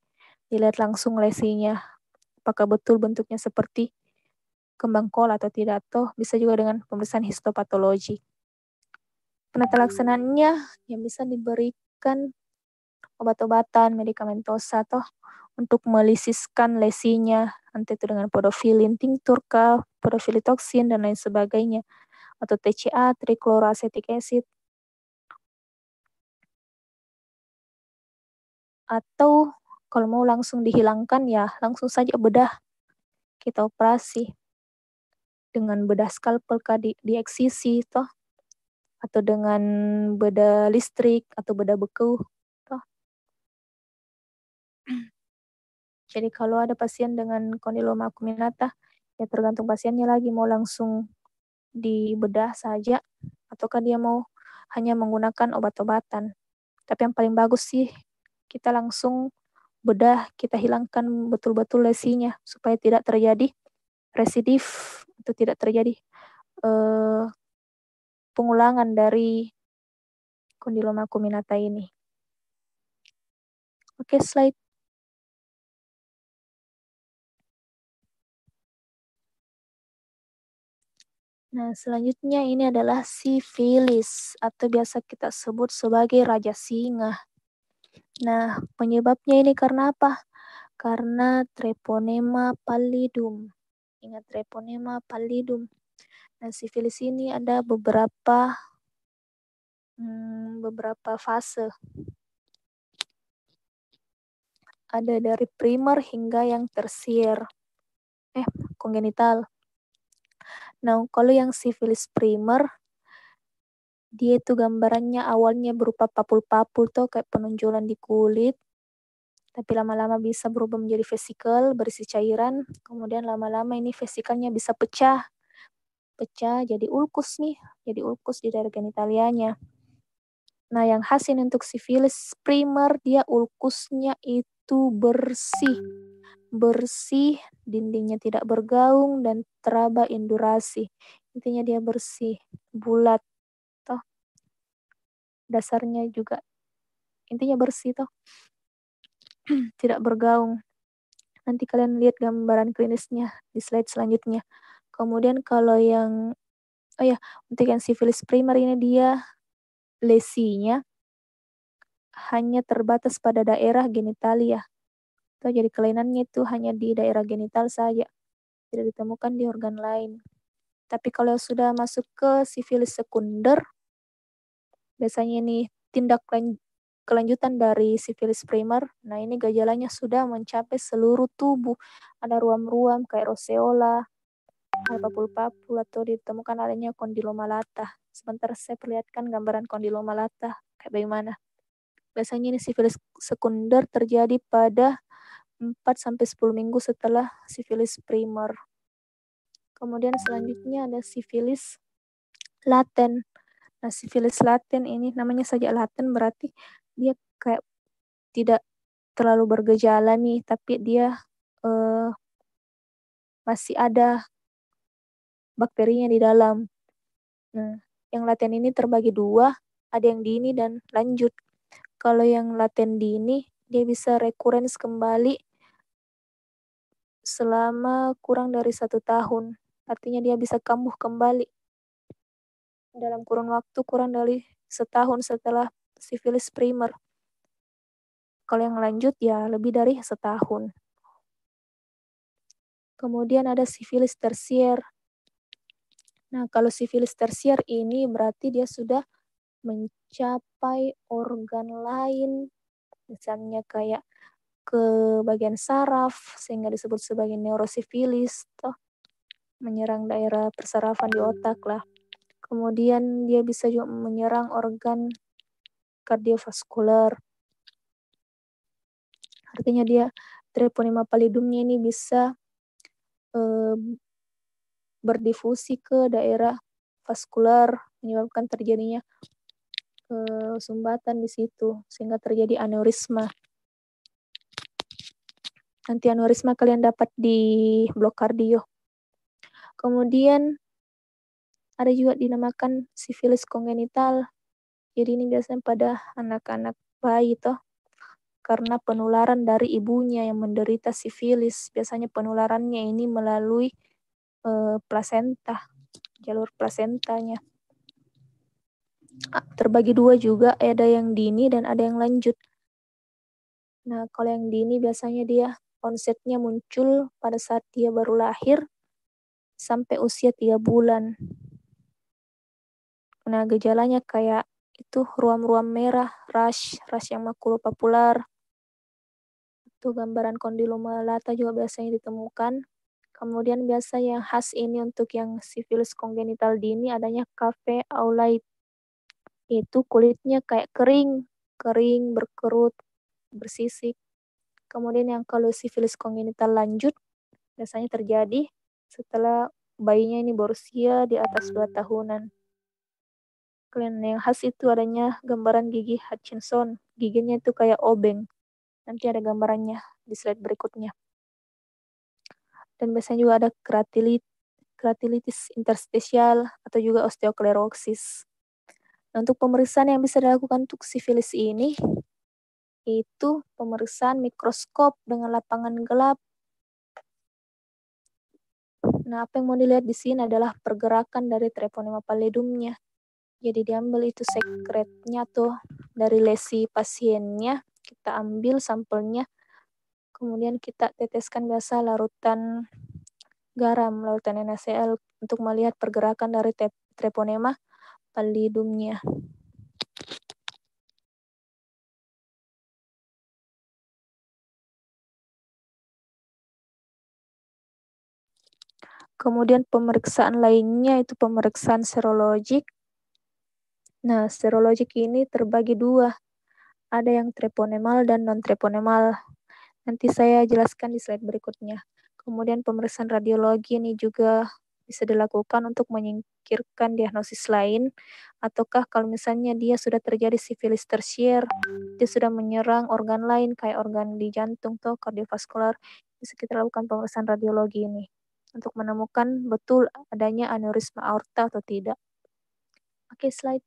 Dilihat langsung lesinya, apakah betul bentuknya seperti kembang kol atau tidak, atau bisa juga dengan pemeriksaan histopatologi. Penata yang bisa diberikan obat-obatan, medikamentosa, atau untuk melisiskan lesinya, nanti itu dengan podofilin tinkturka, podofilitoksin, dan lain sebagainya, atau TCA, trikloroacetic acid,
atau kalau mau langsung dihilangkan
ya langsung saja bedah kita operasi dengan bedah skalpel di, eksisi toh atau dengan bedah listrik atau bedah beku toh Jadi kalau ada pasien dengan kondiloma acuminata, ya tergantung pasiennya lagi mau langsung dibedah saja ataukah dia mau hanya menggunakan obat-obatan. Tapi yang paling bagus sih kita langsung bedah, kita hilangkan betul-betul lesinya supaya tidak terjadi residif atau tidak terjadi eh, pengulangan dari kondiloma
acuminata ini. Oke, slide
Nah, selanjutnya ini adalah si sifilis atau biasa kita sebut sebagai raja singa. Nah, penyebabnya ini karena apa? Karena treponema pallidum. Ingat treponema pallidum. Nah, si sifilis ini ada beberapa hmm, beberapa fase. Ada dari primer hingga yang tersier. Eh, kongenital Nah, kalau yang sifilis primer, dia itu gambarannya awalnya berupa papul-papul tuh kayak penonjolan di kulit. Tapi lama-lama bisa berubah menjadi vesikel berisi cairan. Kemudian lama-lama ini vesikelnya bisa pecah. Pecah jadi ulkus nih, jadi ulkus di daerah genitalianya. Nah, yang ini untuk sifilis primer dia ulkusnya itu bersih. Bersih, dindingnya tidak bergaung dan teraba indurasi. Intinya dia bersih, bulat. Toh. Dasarnya juga intinya bersih toh. tidak bergaung. Nanti kalian lihat gambaran klinisnya di slide selanjutnya. Kemudian kalau yang oh ya, untuk yang sifilis primer ini dia lesinya hanya terbatas pada daerah genitalia. Ya. Atau jadi kelainannya itu hanya di daerah genital saja, tidak ditemukan di organ lain. Tapi kalau sudah masuk ke sifilis sekunder, biasanya ini tindak kelanjutan dari sifilis primer. Nah, ini gejalanya sudah mencapai seluruh tubuh. Ada ruam-ruam kayak roseola, Alba hmm. pulpa pulatur ditemukan adanya kondiloma latah. Sebentar saya perlihatkan gambaran kondiloma latah kayak bagaimana. Biasanya ini sifilis sekunder terjadi pada 4 sampai 10 minggu setelah sifilis primer. Kemudian selanjutnya ada sifilis laten. Nah, sifilis laten ini namanya saja laten berarti dia kayak tidak terlalu bergejala nih, tapi dia eh, masih ada bakterinya di dalam. Nah, yang laten ini terbagi dua, ada yang dini dan lanjut. Kalau yang laten dini, dia bisa rekurens kembali selama kurang dari satu tahun. Artinya dia bisa kambuh kembali dalam kurun waktu kurang dari setahun setelah sifilis primer. Kalau yang lanjut ya lebih dari setahun. Kemudian ada sifilis tersier. Nah, kalau sifilis tersier ini berarti dia sudah mencapai organ lain, misalnya kayak ke bagian saraf, sehingga disebut sebagai neurosifilis, toh menyerang daerah persarafan di otak lah. Kemudian dia bisa juga menyerang organ kardiovaskuler Artinya dia treponema pallidumnya ini bisa eh, berdifusi ke daerah vaskular menyebabkan terjadinya uh, sumbatan di situ sehingga terjadi aneurisma. Nanti aneurisma kalian dapat di blok kardio. Kemudian ada juga dinamakan sifilis kongenital. Jadi ini biasanya pada anak-anak bayi toh karena penularan dari ibunya yang menderita sifilis. Biasanya penularannya ini melalui e, eh, plasenta, jalur plasentanya. Ah, terbagi dua juga, ada yang dini dan ada yang lanjut. Nah, kalau yang dini biasanya dia konsepnya muncul pada saat dia baru lahir sampai usia tiga bulan. Nah, gejalanya kayak itu ruam-ruam merah, rash, rash yang makulopapular. Itu gambaran lata juga biasanya ditemukan. Kemudian biasa yang khas ini untuk yang sifilis kongenital dini adanya kafe aulait. Itu kulitnya kayak kering, kering, berkerut, bersisik. Kemudian yang kalau sifilis kongenital lanjut biasanya terjadi setelah bayinya ini berusia di atas 2 tahunan. Kalian yang khas itu adanya gambaran gigi Hutchinson. Giginya itu kayak obeng. Nanti ada gambarannya di slide berikutnya dan biasanya juga ada keratilit, keratilitis interstisial atau juga osteoklerosis. Nah, untuk pemeriksaan yang bisa dilakukan untuk sifilis ini itu pemeriksaan mikroskop dengan lapangan gelap. Nah, apa yang mau dilihat di sini adalah pergerakan dari treponema pallidumnya. Jadi diambil itu sekretnya tuh dari lesi pasiennya, kita ambil sampelnya, Kemudian kita teteskan biasa larutan garam, larutan NaCl untuk melihat pergerakan dari treponema pallidumnya. Kemudian pemeriksaan lainnya itu pemeriksaan serologik. Nah, serologik ini terbagi dua. Ada yang treponemal dan non-treponemal. Nanti saya jelaskan di slide berikutnya. Kemudian pemeriksaan radiologi ini juga bisa dilakukan untuk menyingkirkan diagnosis lain, ataukah kalau misalnya dia sudah terjadi sifilis tersier, dia sudah menyerang organ lain kayak organ di jantung atau kardiovaskular, bisa kita lakukan pemeriksaan radiologi ini untuk menemukan betul adanya aneurisma aorta atau tidak. Oke, slide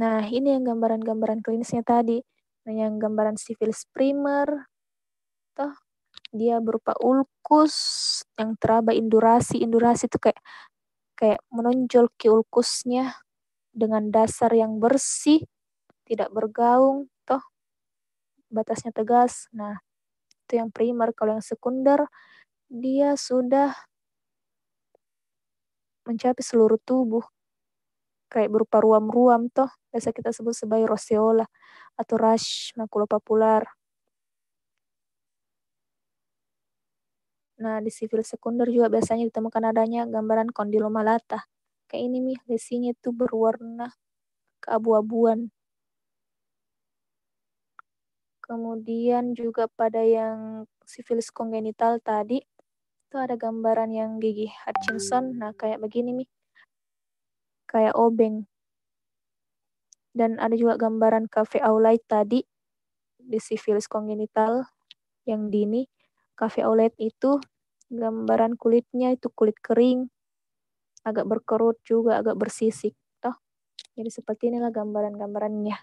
Nah, ini yang gambaran-gambaran klinisnya tadi. Nah, yang gambaran sifilis primer, toh dia berupa ulkus yang teraba indurasi. Indurasi itu kayak kayak menonjol ke ulkusnya dengan dasar yang bersih, tidak bergaung, toh batasnya tegas. Nah, itu yang primer. Kalau yang sekunder, dia sudah mencapai seluruh tubuh kayak berupa ruam-ruam toh biasa kita sebut sebagai roseola atau rush makulopapular. Nah, di sifilis sekunder juga biasanya ditemukan adanya gambaran kondiloma lata. Kayak ini nih, lesinya itu berwarna keabu-abuan. Kemudian juga pada yang sifilis kongenital tadi, itu ada gambaran yang gigi Hutchinson. Nah, kayak begini nih kayak obeng. Dan ada juga gambaran kafe aulai tadi di sifilis kongenital yang dini. Kafe aulai itu gambaran kulitnya itu kulit kering, agak berkerut juga, agak bersisik. Toh? Jadi seperti inilah gambaran-gambarannya.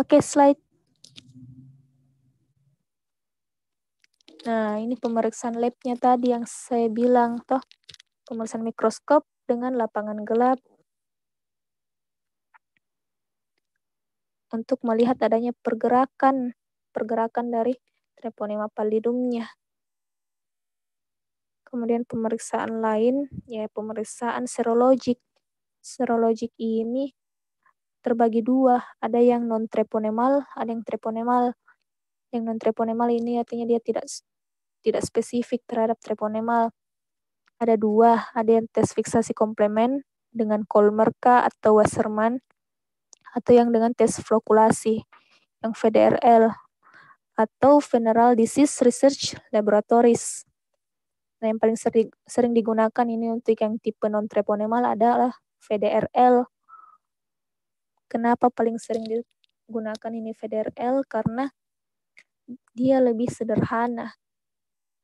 Oke, slide. Nah, ini pemeriksaan labnya tadi yang saya bilang, toh. Pemeriksaan mikroskop, dengan lapangan gelap untuk melihat adanya pergerakan pergerakan dari treponema pallidumnya. Kemudian pemeriksaan lain ya pemeriksaan serologik. Serologik ini terbagi dua, ada yang non treponemal, ada yang treponemal. Yang non treponemal ini artinya dia tidak tidak spesifik terhadap treponemal ada dua, ada yang tes fiksasi komplement dengan Kolmerka atau Wasserman, atau yang dengan tes flokulasi, yang VDRL, atau Veneral Disease Research Laboratories. Nah, yang paling sering, sering digunakan ini untuk yang tipe non-treponemal adalah VDRL. Kenapa paling sering digunakan ini VDRL? Karena dia lebih sederhana,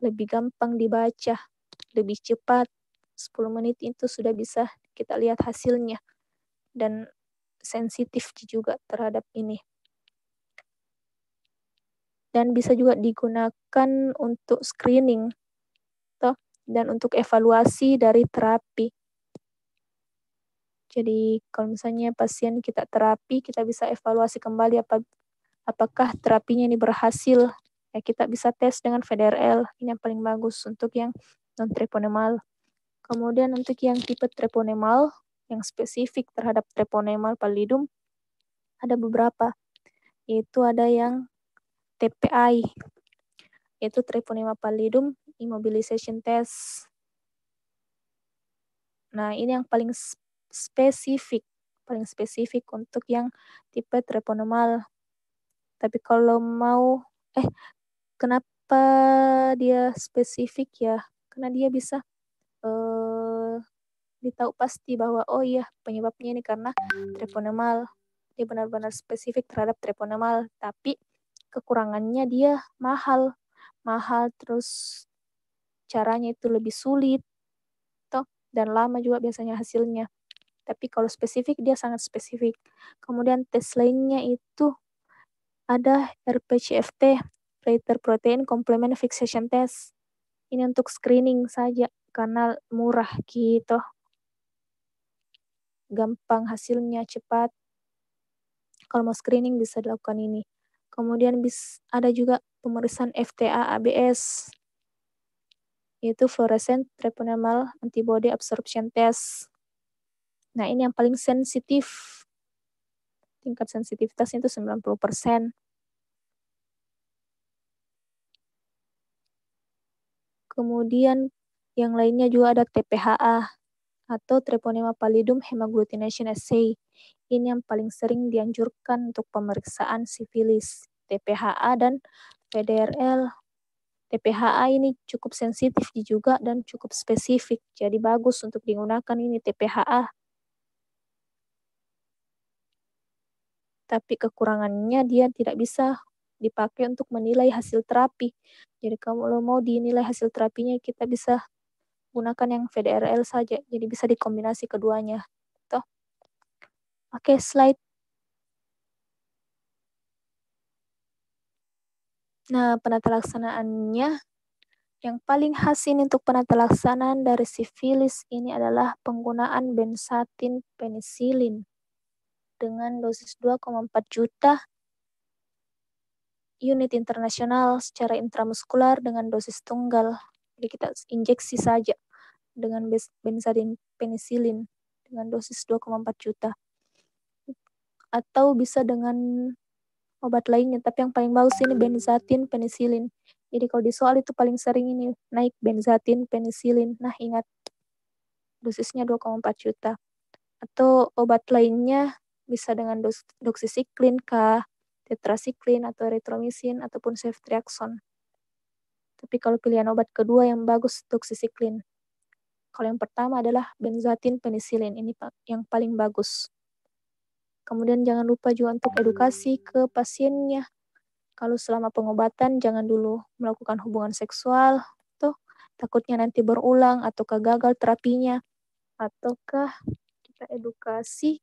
lebih gampang dibaca lebih cepat 10 menit itu sudah bisa kita lihat hasilnya dan sensitif juga terhadap ini dan bisa juga digunakan untuk screening toh dan untuk evaluasi dari terapi. Jadi kalau misalnya pasien kita terapi, kita bisa evaluasi kembali apa apakah terapinya ini berhasil. Ya, kita bisa tes dengan VDRL ini yang paling bagus untuk yang non treponemal. Kemudian untuk yang tipe treponemal yang spesifik terhadap treponemal pallidum ada beberapa. Yaitu ada yang TPI yaitu treponema pallidum immobilization test. Nah, ini yang paling spesifik, paling spesifik untuk yang tipe treponemal. Tapi kalau mau eh kenapa dia spesifik ya? karena dia bisa eh, ditahu pasti bahwa oh iya penyebabnya ini karena treponemal dia benar-benar spesifik terhadap treponemal tapi kekurangannya dia mahal mahal terus caranya itu lebih sulit toh dan lama juga biasanya hasilnya tapi kalau spesifik dia sangat spesifik kemudian tes lainnya itu ada RPCFT Rater Protein Complement Fixation Test ini untuk screening saja karena murah gitu gampang hasilnya cepat kalau mau screening bisa dilakukan ini kemudian bis, ada juga pemeriksaan FTA ABS yaitu fluorescent treponemal antibody absorption test nah ini yang paling sensitif tingkat sensitivitasnya itu 90 kemudian yang lainnya juga ada TPHA atau Treponema pallidum hemagglutination assay. Ini yang paling sering dianjurkan untuk pemeriksaan sifilis, TPHA dan PDRL. TPHA ini cukup sensitif juga dan cukup spesifik, jadi bagus untuk digunakan ini TPHA. Tapi kekurangannya dia tidak bisa dipakai untuk menilai hasil terapi. Jadi kalau mau dinilai hasil terapinya kita bisa gunakan yang VDRL saja. Jadi bisa dikombinasi keduanya. Toh. Oke, slide. Nah, penata laksanaannya yang paling khas ini untuk penata laksanaan dari sifilis ini adalah penggunaan bensatin penisilin dengan dosis 2,4 juta unit internasional secara intramuskular dengan dosis tunggal. Jadi kita injeksi saja dengan benzarin penicillin dengan dosis 2,4 juta. Atau bisa dengan obat lainnya, tapi yang paling bagus ini benzatin penicillin Jadi kalau di soal itu paling sering ini naik benzatin penicillin Nah, ingat dosisnya 2,4 juta. Atau obat lainnya bisa dengan dos doksisiklin kah, tetrasiklin atau eritromisin ataupun ceftriaxone. Tapi kalau pilihan obat kedua yang bagus untuk sisiklin. Kalau yang pertama adalah benzatin penisilin, ini yang paling bagus. Kemudian jangan lupa juga untuk edukasi ke pasiennya. Kalau selama pengobatan jangan dulu melakukan hubungan seksual, tuh takutnya nanti berulang atau gagal terapinya, ataukah kita edukasi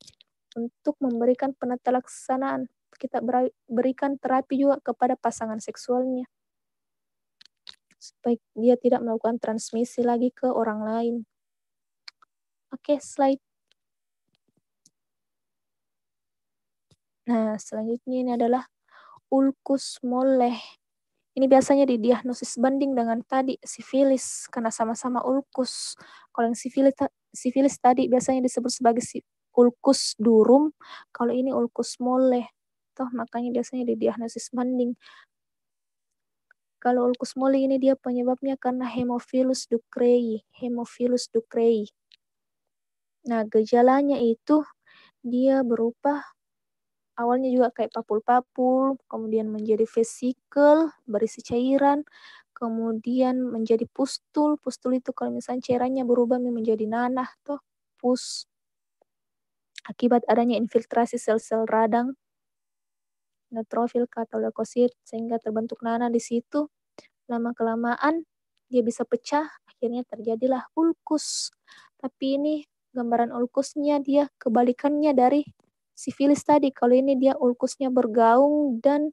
untuk memberikan penata laksanaan kita berikan terapi juga kepada pasangan seksualnya supaya dia tidak melakukan transmisi lagi ke orang lain. Oke, okay, slide. Nah, selanjutnya ini adalah ulkus moleh. Ini biasanya didiagnosis banding dengan tadi sifilis karena sama-sama ulkus. Kalau yang sifilis, sifilis tadi biasanya disebut sebagai ulkus durum, kalau ini ulkus moleh toh makanya biasanya didiagnosis mending Kalau ulkus moli ini dia penyebabnya karena hemophilus ducreyi, hemophilus ducreyi. Nah, gejalanya itu dia berupa awalnya juga kayak papul-papul, kemudian menjadi vesikel berisi cairan, kemudian menjadi pustul. Pustul itu kalau misalnya cairannya berubah menjadi nanah toh pus. Akibat adanya infiltrasi sel-sel radang neutrofil ke atau leukosit sehingga terbentuk nanah di situ. Lama kelamaan dia bisa pecah, akhirnya terjadilah ulkus. Tapi ini gambaran ulkusnya dia kebalikannya dari sifilis tadi. Kalau ini dia ulkusnya bergaung dan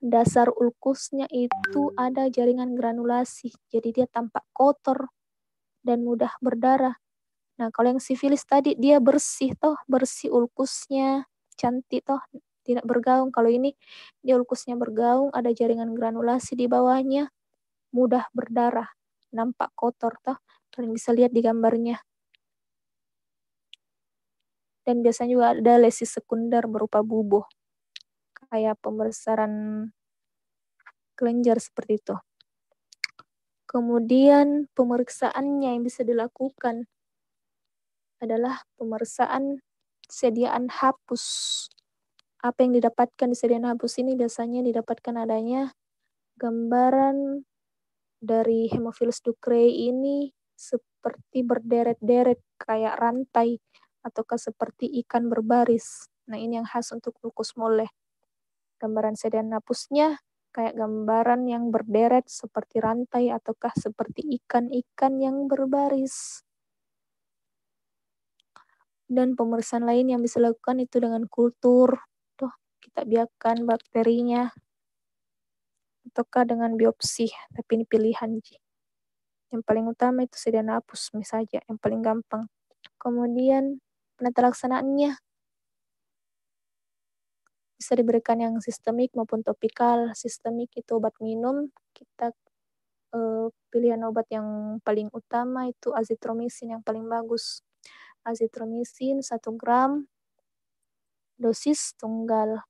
dasar ulkusnya itu ada jaringan granulasi. Jadi dia tampak kotor dan mudah berdarah. Nah, kalau yang sifilis tadi dia bersih toh, bersih ulkusnya, cantik toh tidak bergaung. Kalau ini ulkusnya bergaung, ada jaringan granulasi di bawahnya, mudah berdarah, nampak kotor toh. Kalian bisa lihat di gambarnya. Dan biasanya juga ada lesi sekunder berupa buboh. Kayak pembesaran kelenjar seperti itu. Kemudian pemeriksaannya yang bisa dilakukan adalah pemeriksaan sediaan hapus apa yang didapatkan di Sedian Habus ini biasanya didapatkan adanya gambaran dari Hemophilus ducrei ini seperti berderet-deret kayak rantai ataukah seperti ikan berbaris. Nah, ini yang khas untuk lukus mole. Gambaran Sedian Habusnya kayak gambaran yang berderet seperti rantai ataukah seperti ikan-ikan yang berbaris. Dan pemeriksaan lain yang bisa dilakukan itu dengan kultur, kita biarkan bakterinya ataukah dengan biopsi tapi ini pilihan sih yang paling utama itu sediana hapus saja yang paling gampang kemudian penata laksanaannya bisa diberikan yang sistemik maupun topikal sistemik itu obat minum kita eh, pilihan obat yang paling utama itu azitromisin yang paling bagus azitromisin 1 gram dosis tunggal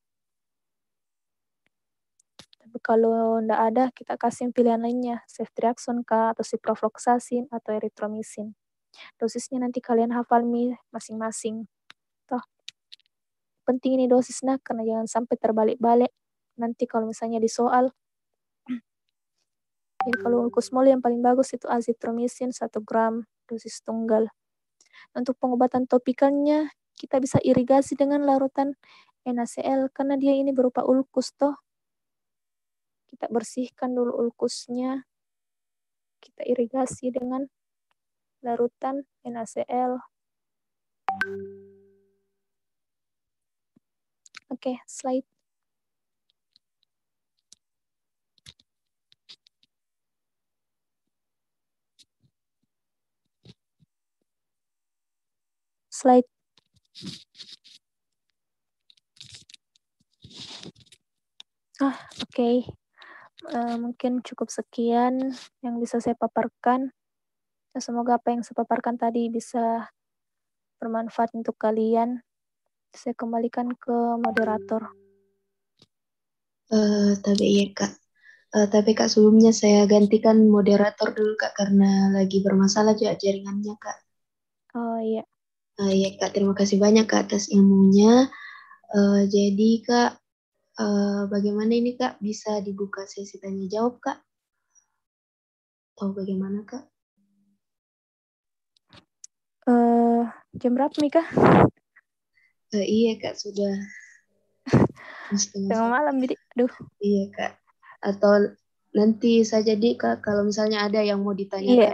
kalau tidak ada, kita kasih pilihan lainnya, ceftriaxon kah, atau ciprofloxacin, atau eritromisin. Dosisnya nanti kalian hafal mi masing-masing. Toh. Penting ini dosisnya, karena jangan sampai terbalik-balik. Nanti kalau misalnya di soal, jadi ya kalau kusmol yang paling bagus itu azitromisin 1 gram dosis tunggal. Untuk pengobatan topikalnya, kita bisa irigasi dengan larutan NaCl karena dia ini berupa ulkus toh kita bersihkan dulu ulkusnya, kita irigasi dengan larutan NaCl. Oke, okay, slide. Slide. Ah, oke. Okay. Eh, mungkin cukup sekian yang bisa saya paparkan. Semoga apa yang saya paparkan tadi bisa bermanfaat untuk kalian. Saya kembalikan ke moderator.
Uh, tapi iya kak. Uh, tapi kak sebelumnya saya gantikan moderator dulu kak karena lagi bermasalah juga jaringannya kak. Oh iya. Uh, iya kak terima kasih banyak kak atas ilmunya. Uh, jadi kak Eh, bagaimana ini Kak bisa dibuka sesi tanya jawab Kak? Atau bagaimana Kak? Uh, jam berapa nih Uh, iya Kak sudah tengah malam jadi aduh iya Kak atau nanti saja di Kak kalau misalnya ada yang mau ditanya iya,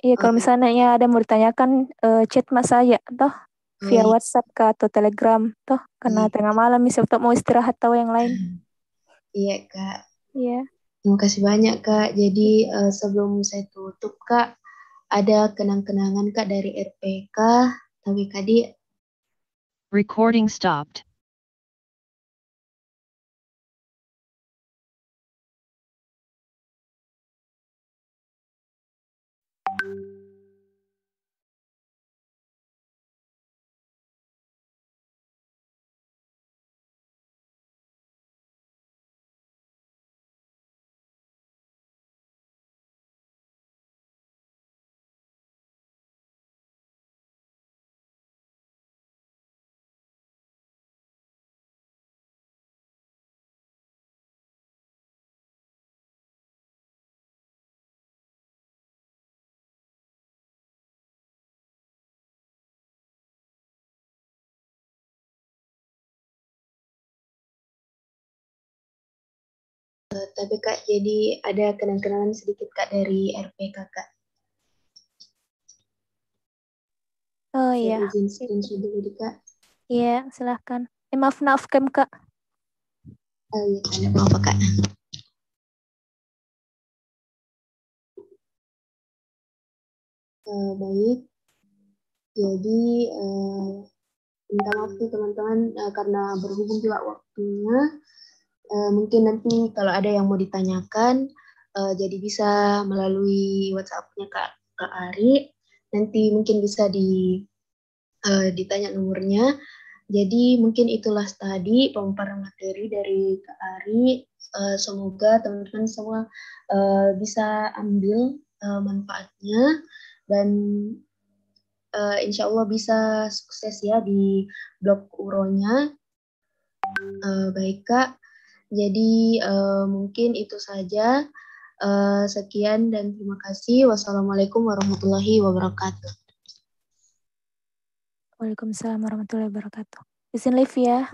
iya
kalau misalnya ada yang mau ditanyakan uh, chat mas saya toh via WhatsApp kah atau Telegram toh karena iya. tengah malam bisa untuk mau istirahat atau yang lain iya kak
iya terima kasih banyak kak jadi uh, sebelum saya tutup kak ada kenang-kenangan kak dari RPK tapi kadi. recording
stopped Uh, tapi
Kak, jadi ada kenalan-kenalan sedikit Kak dari RP Kakak.
Oh iya. Izin
screenshare dulu di Kak. Iya, silahkan.
Eh, maaf, maaf, Kem, Kak. Oh iya, ada maaf, Kak.
Uh,
baik, jadi uh, minta maaf nih teman-teman uh, karena berhubung juga waktunya Eh, mungkin nanti kalau ada yang mau ditanyakan uh, jadi bisa melalui WhatsAppnya Kak, Kak Ari. Nanti mungkin bisa di uh, ditanya nomornya. Jadi mungkin itulah tadi pemaparan materi dari Kak Ari. Uh, semoga teman-teman semua uh, bisa ambil uh, manfaatnya dan uh, insya Allah bisa sukses ya di blog uronya. Uh, baik Kak, jadi uh, mungkin itu saja. Uh, sekian dan terima kasih. Wassalamualaikum warahmatullahi wabarakatuh. Waalaikumsalam warahmatullahi wabarakatuh. Izin
live ya.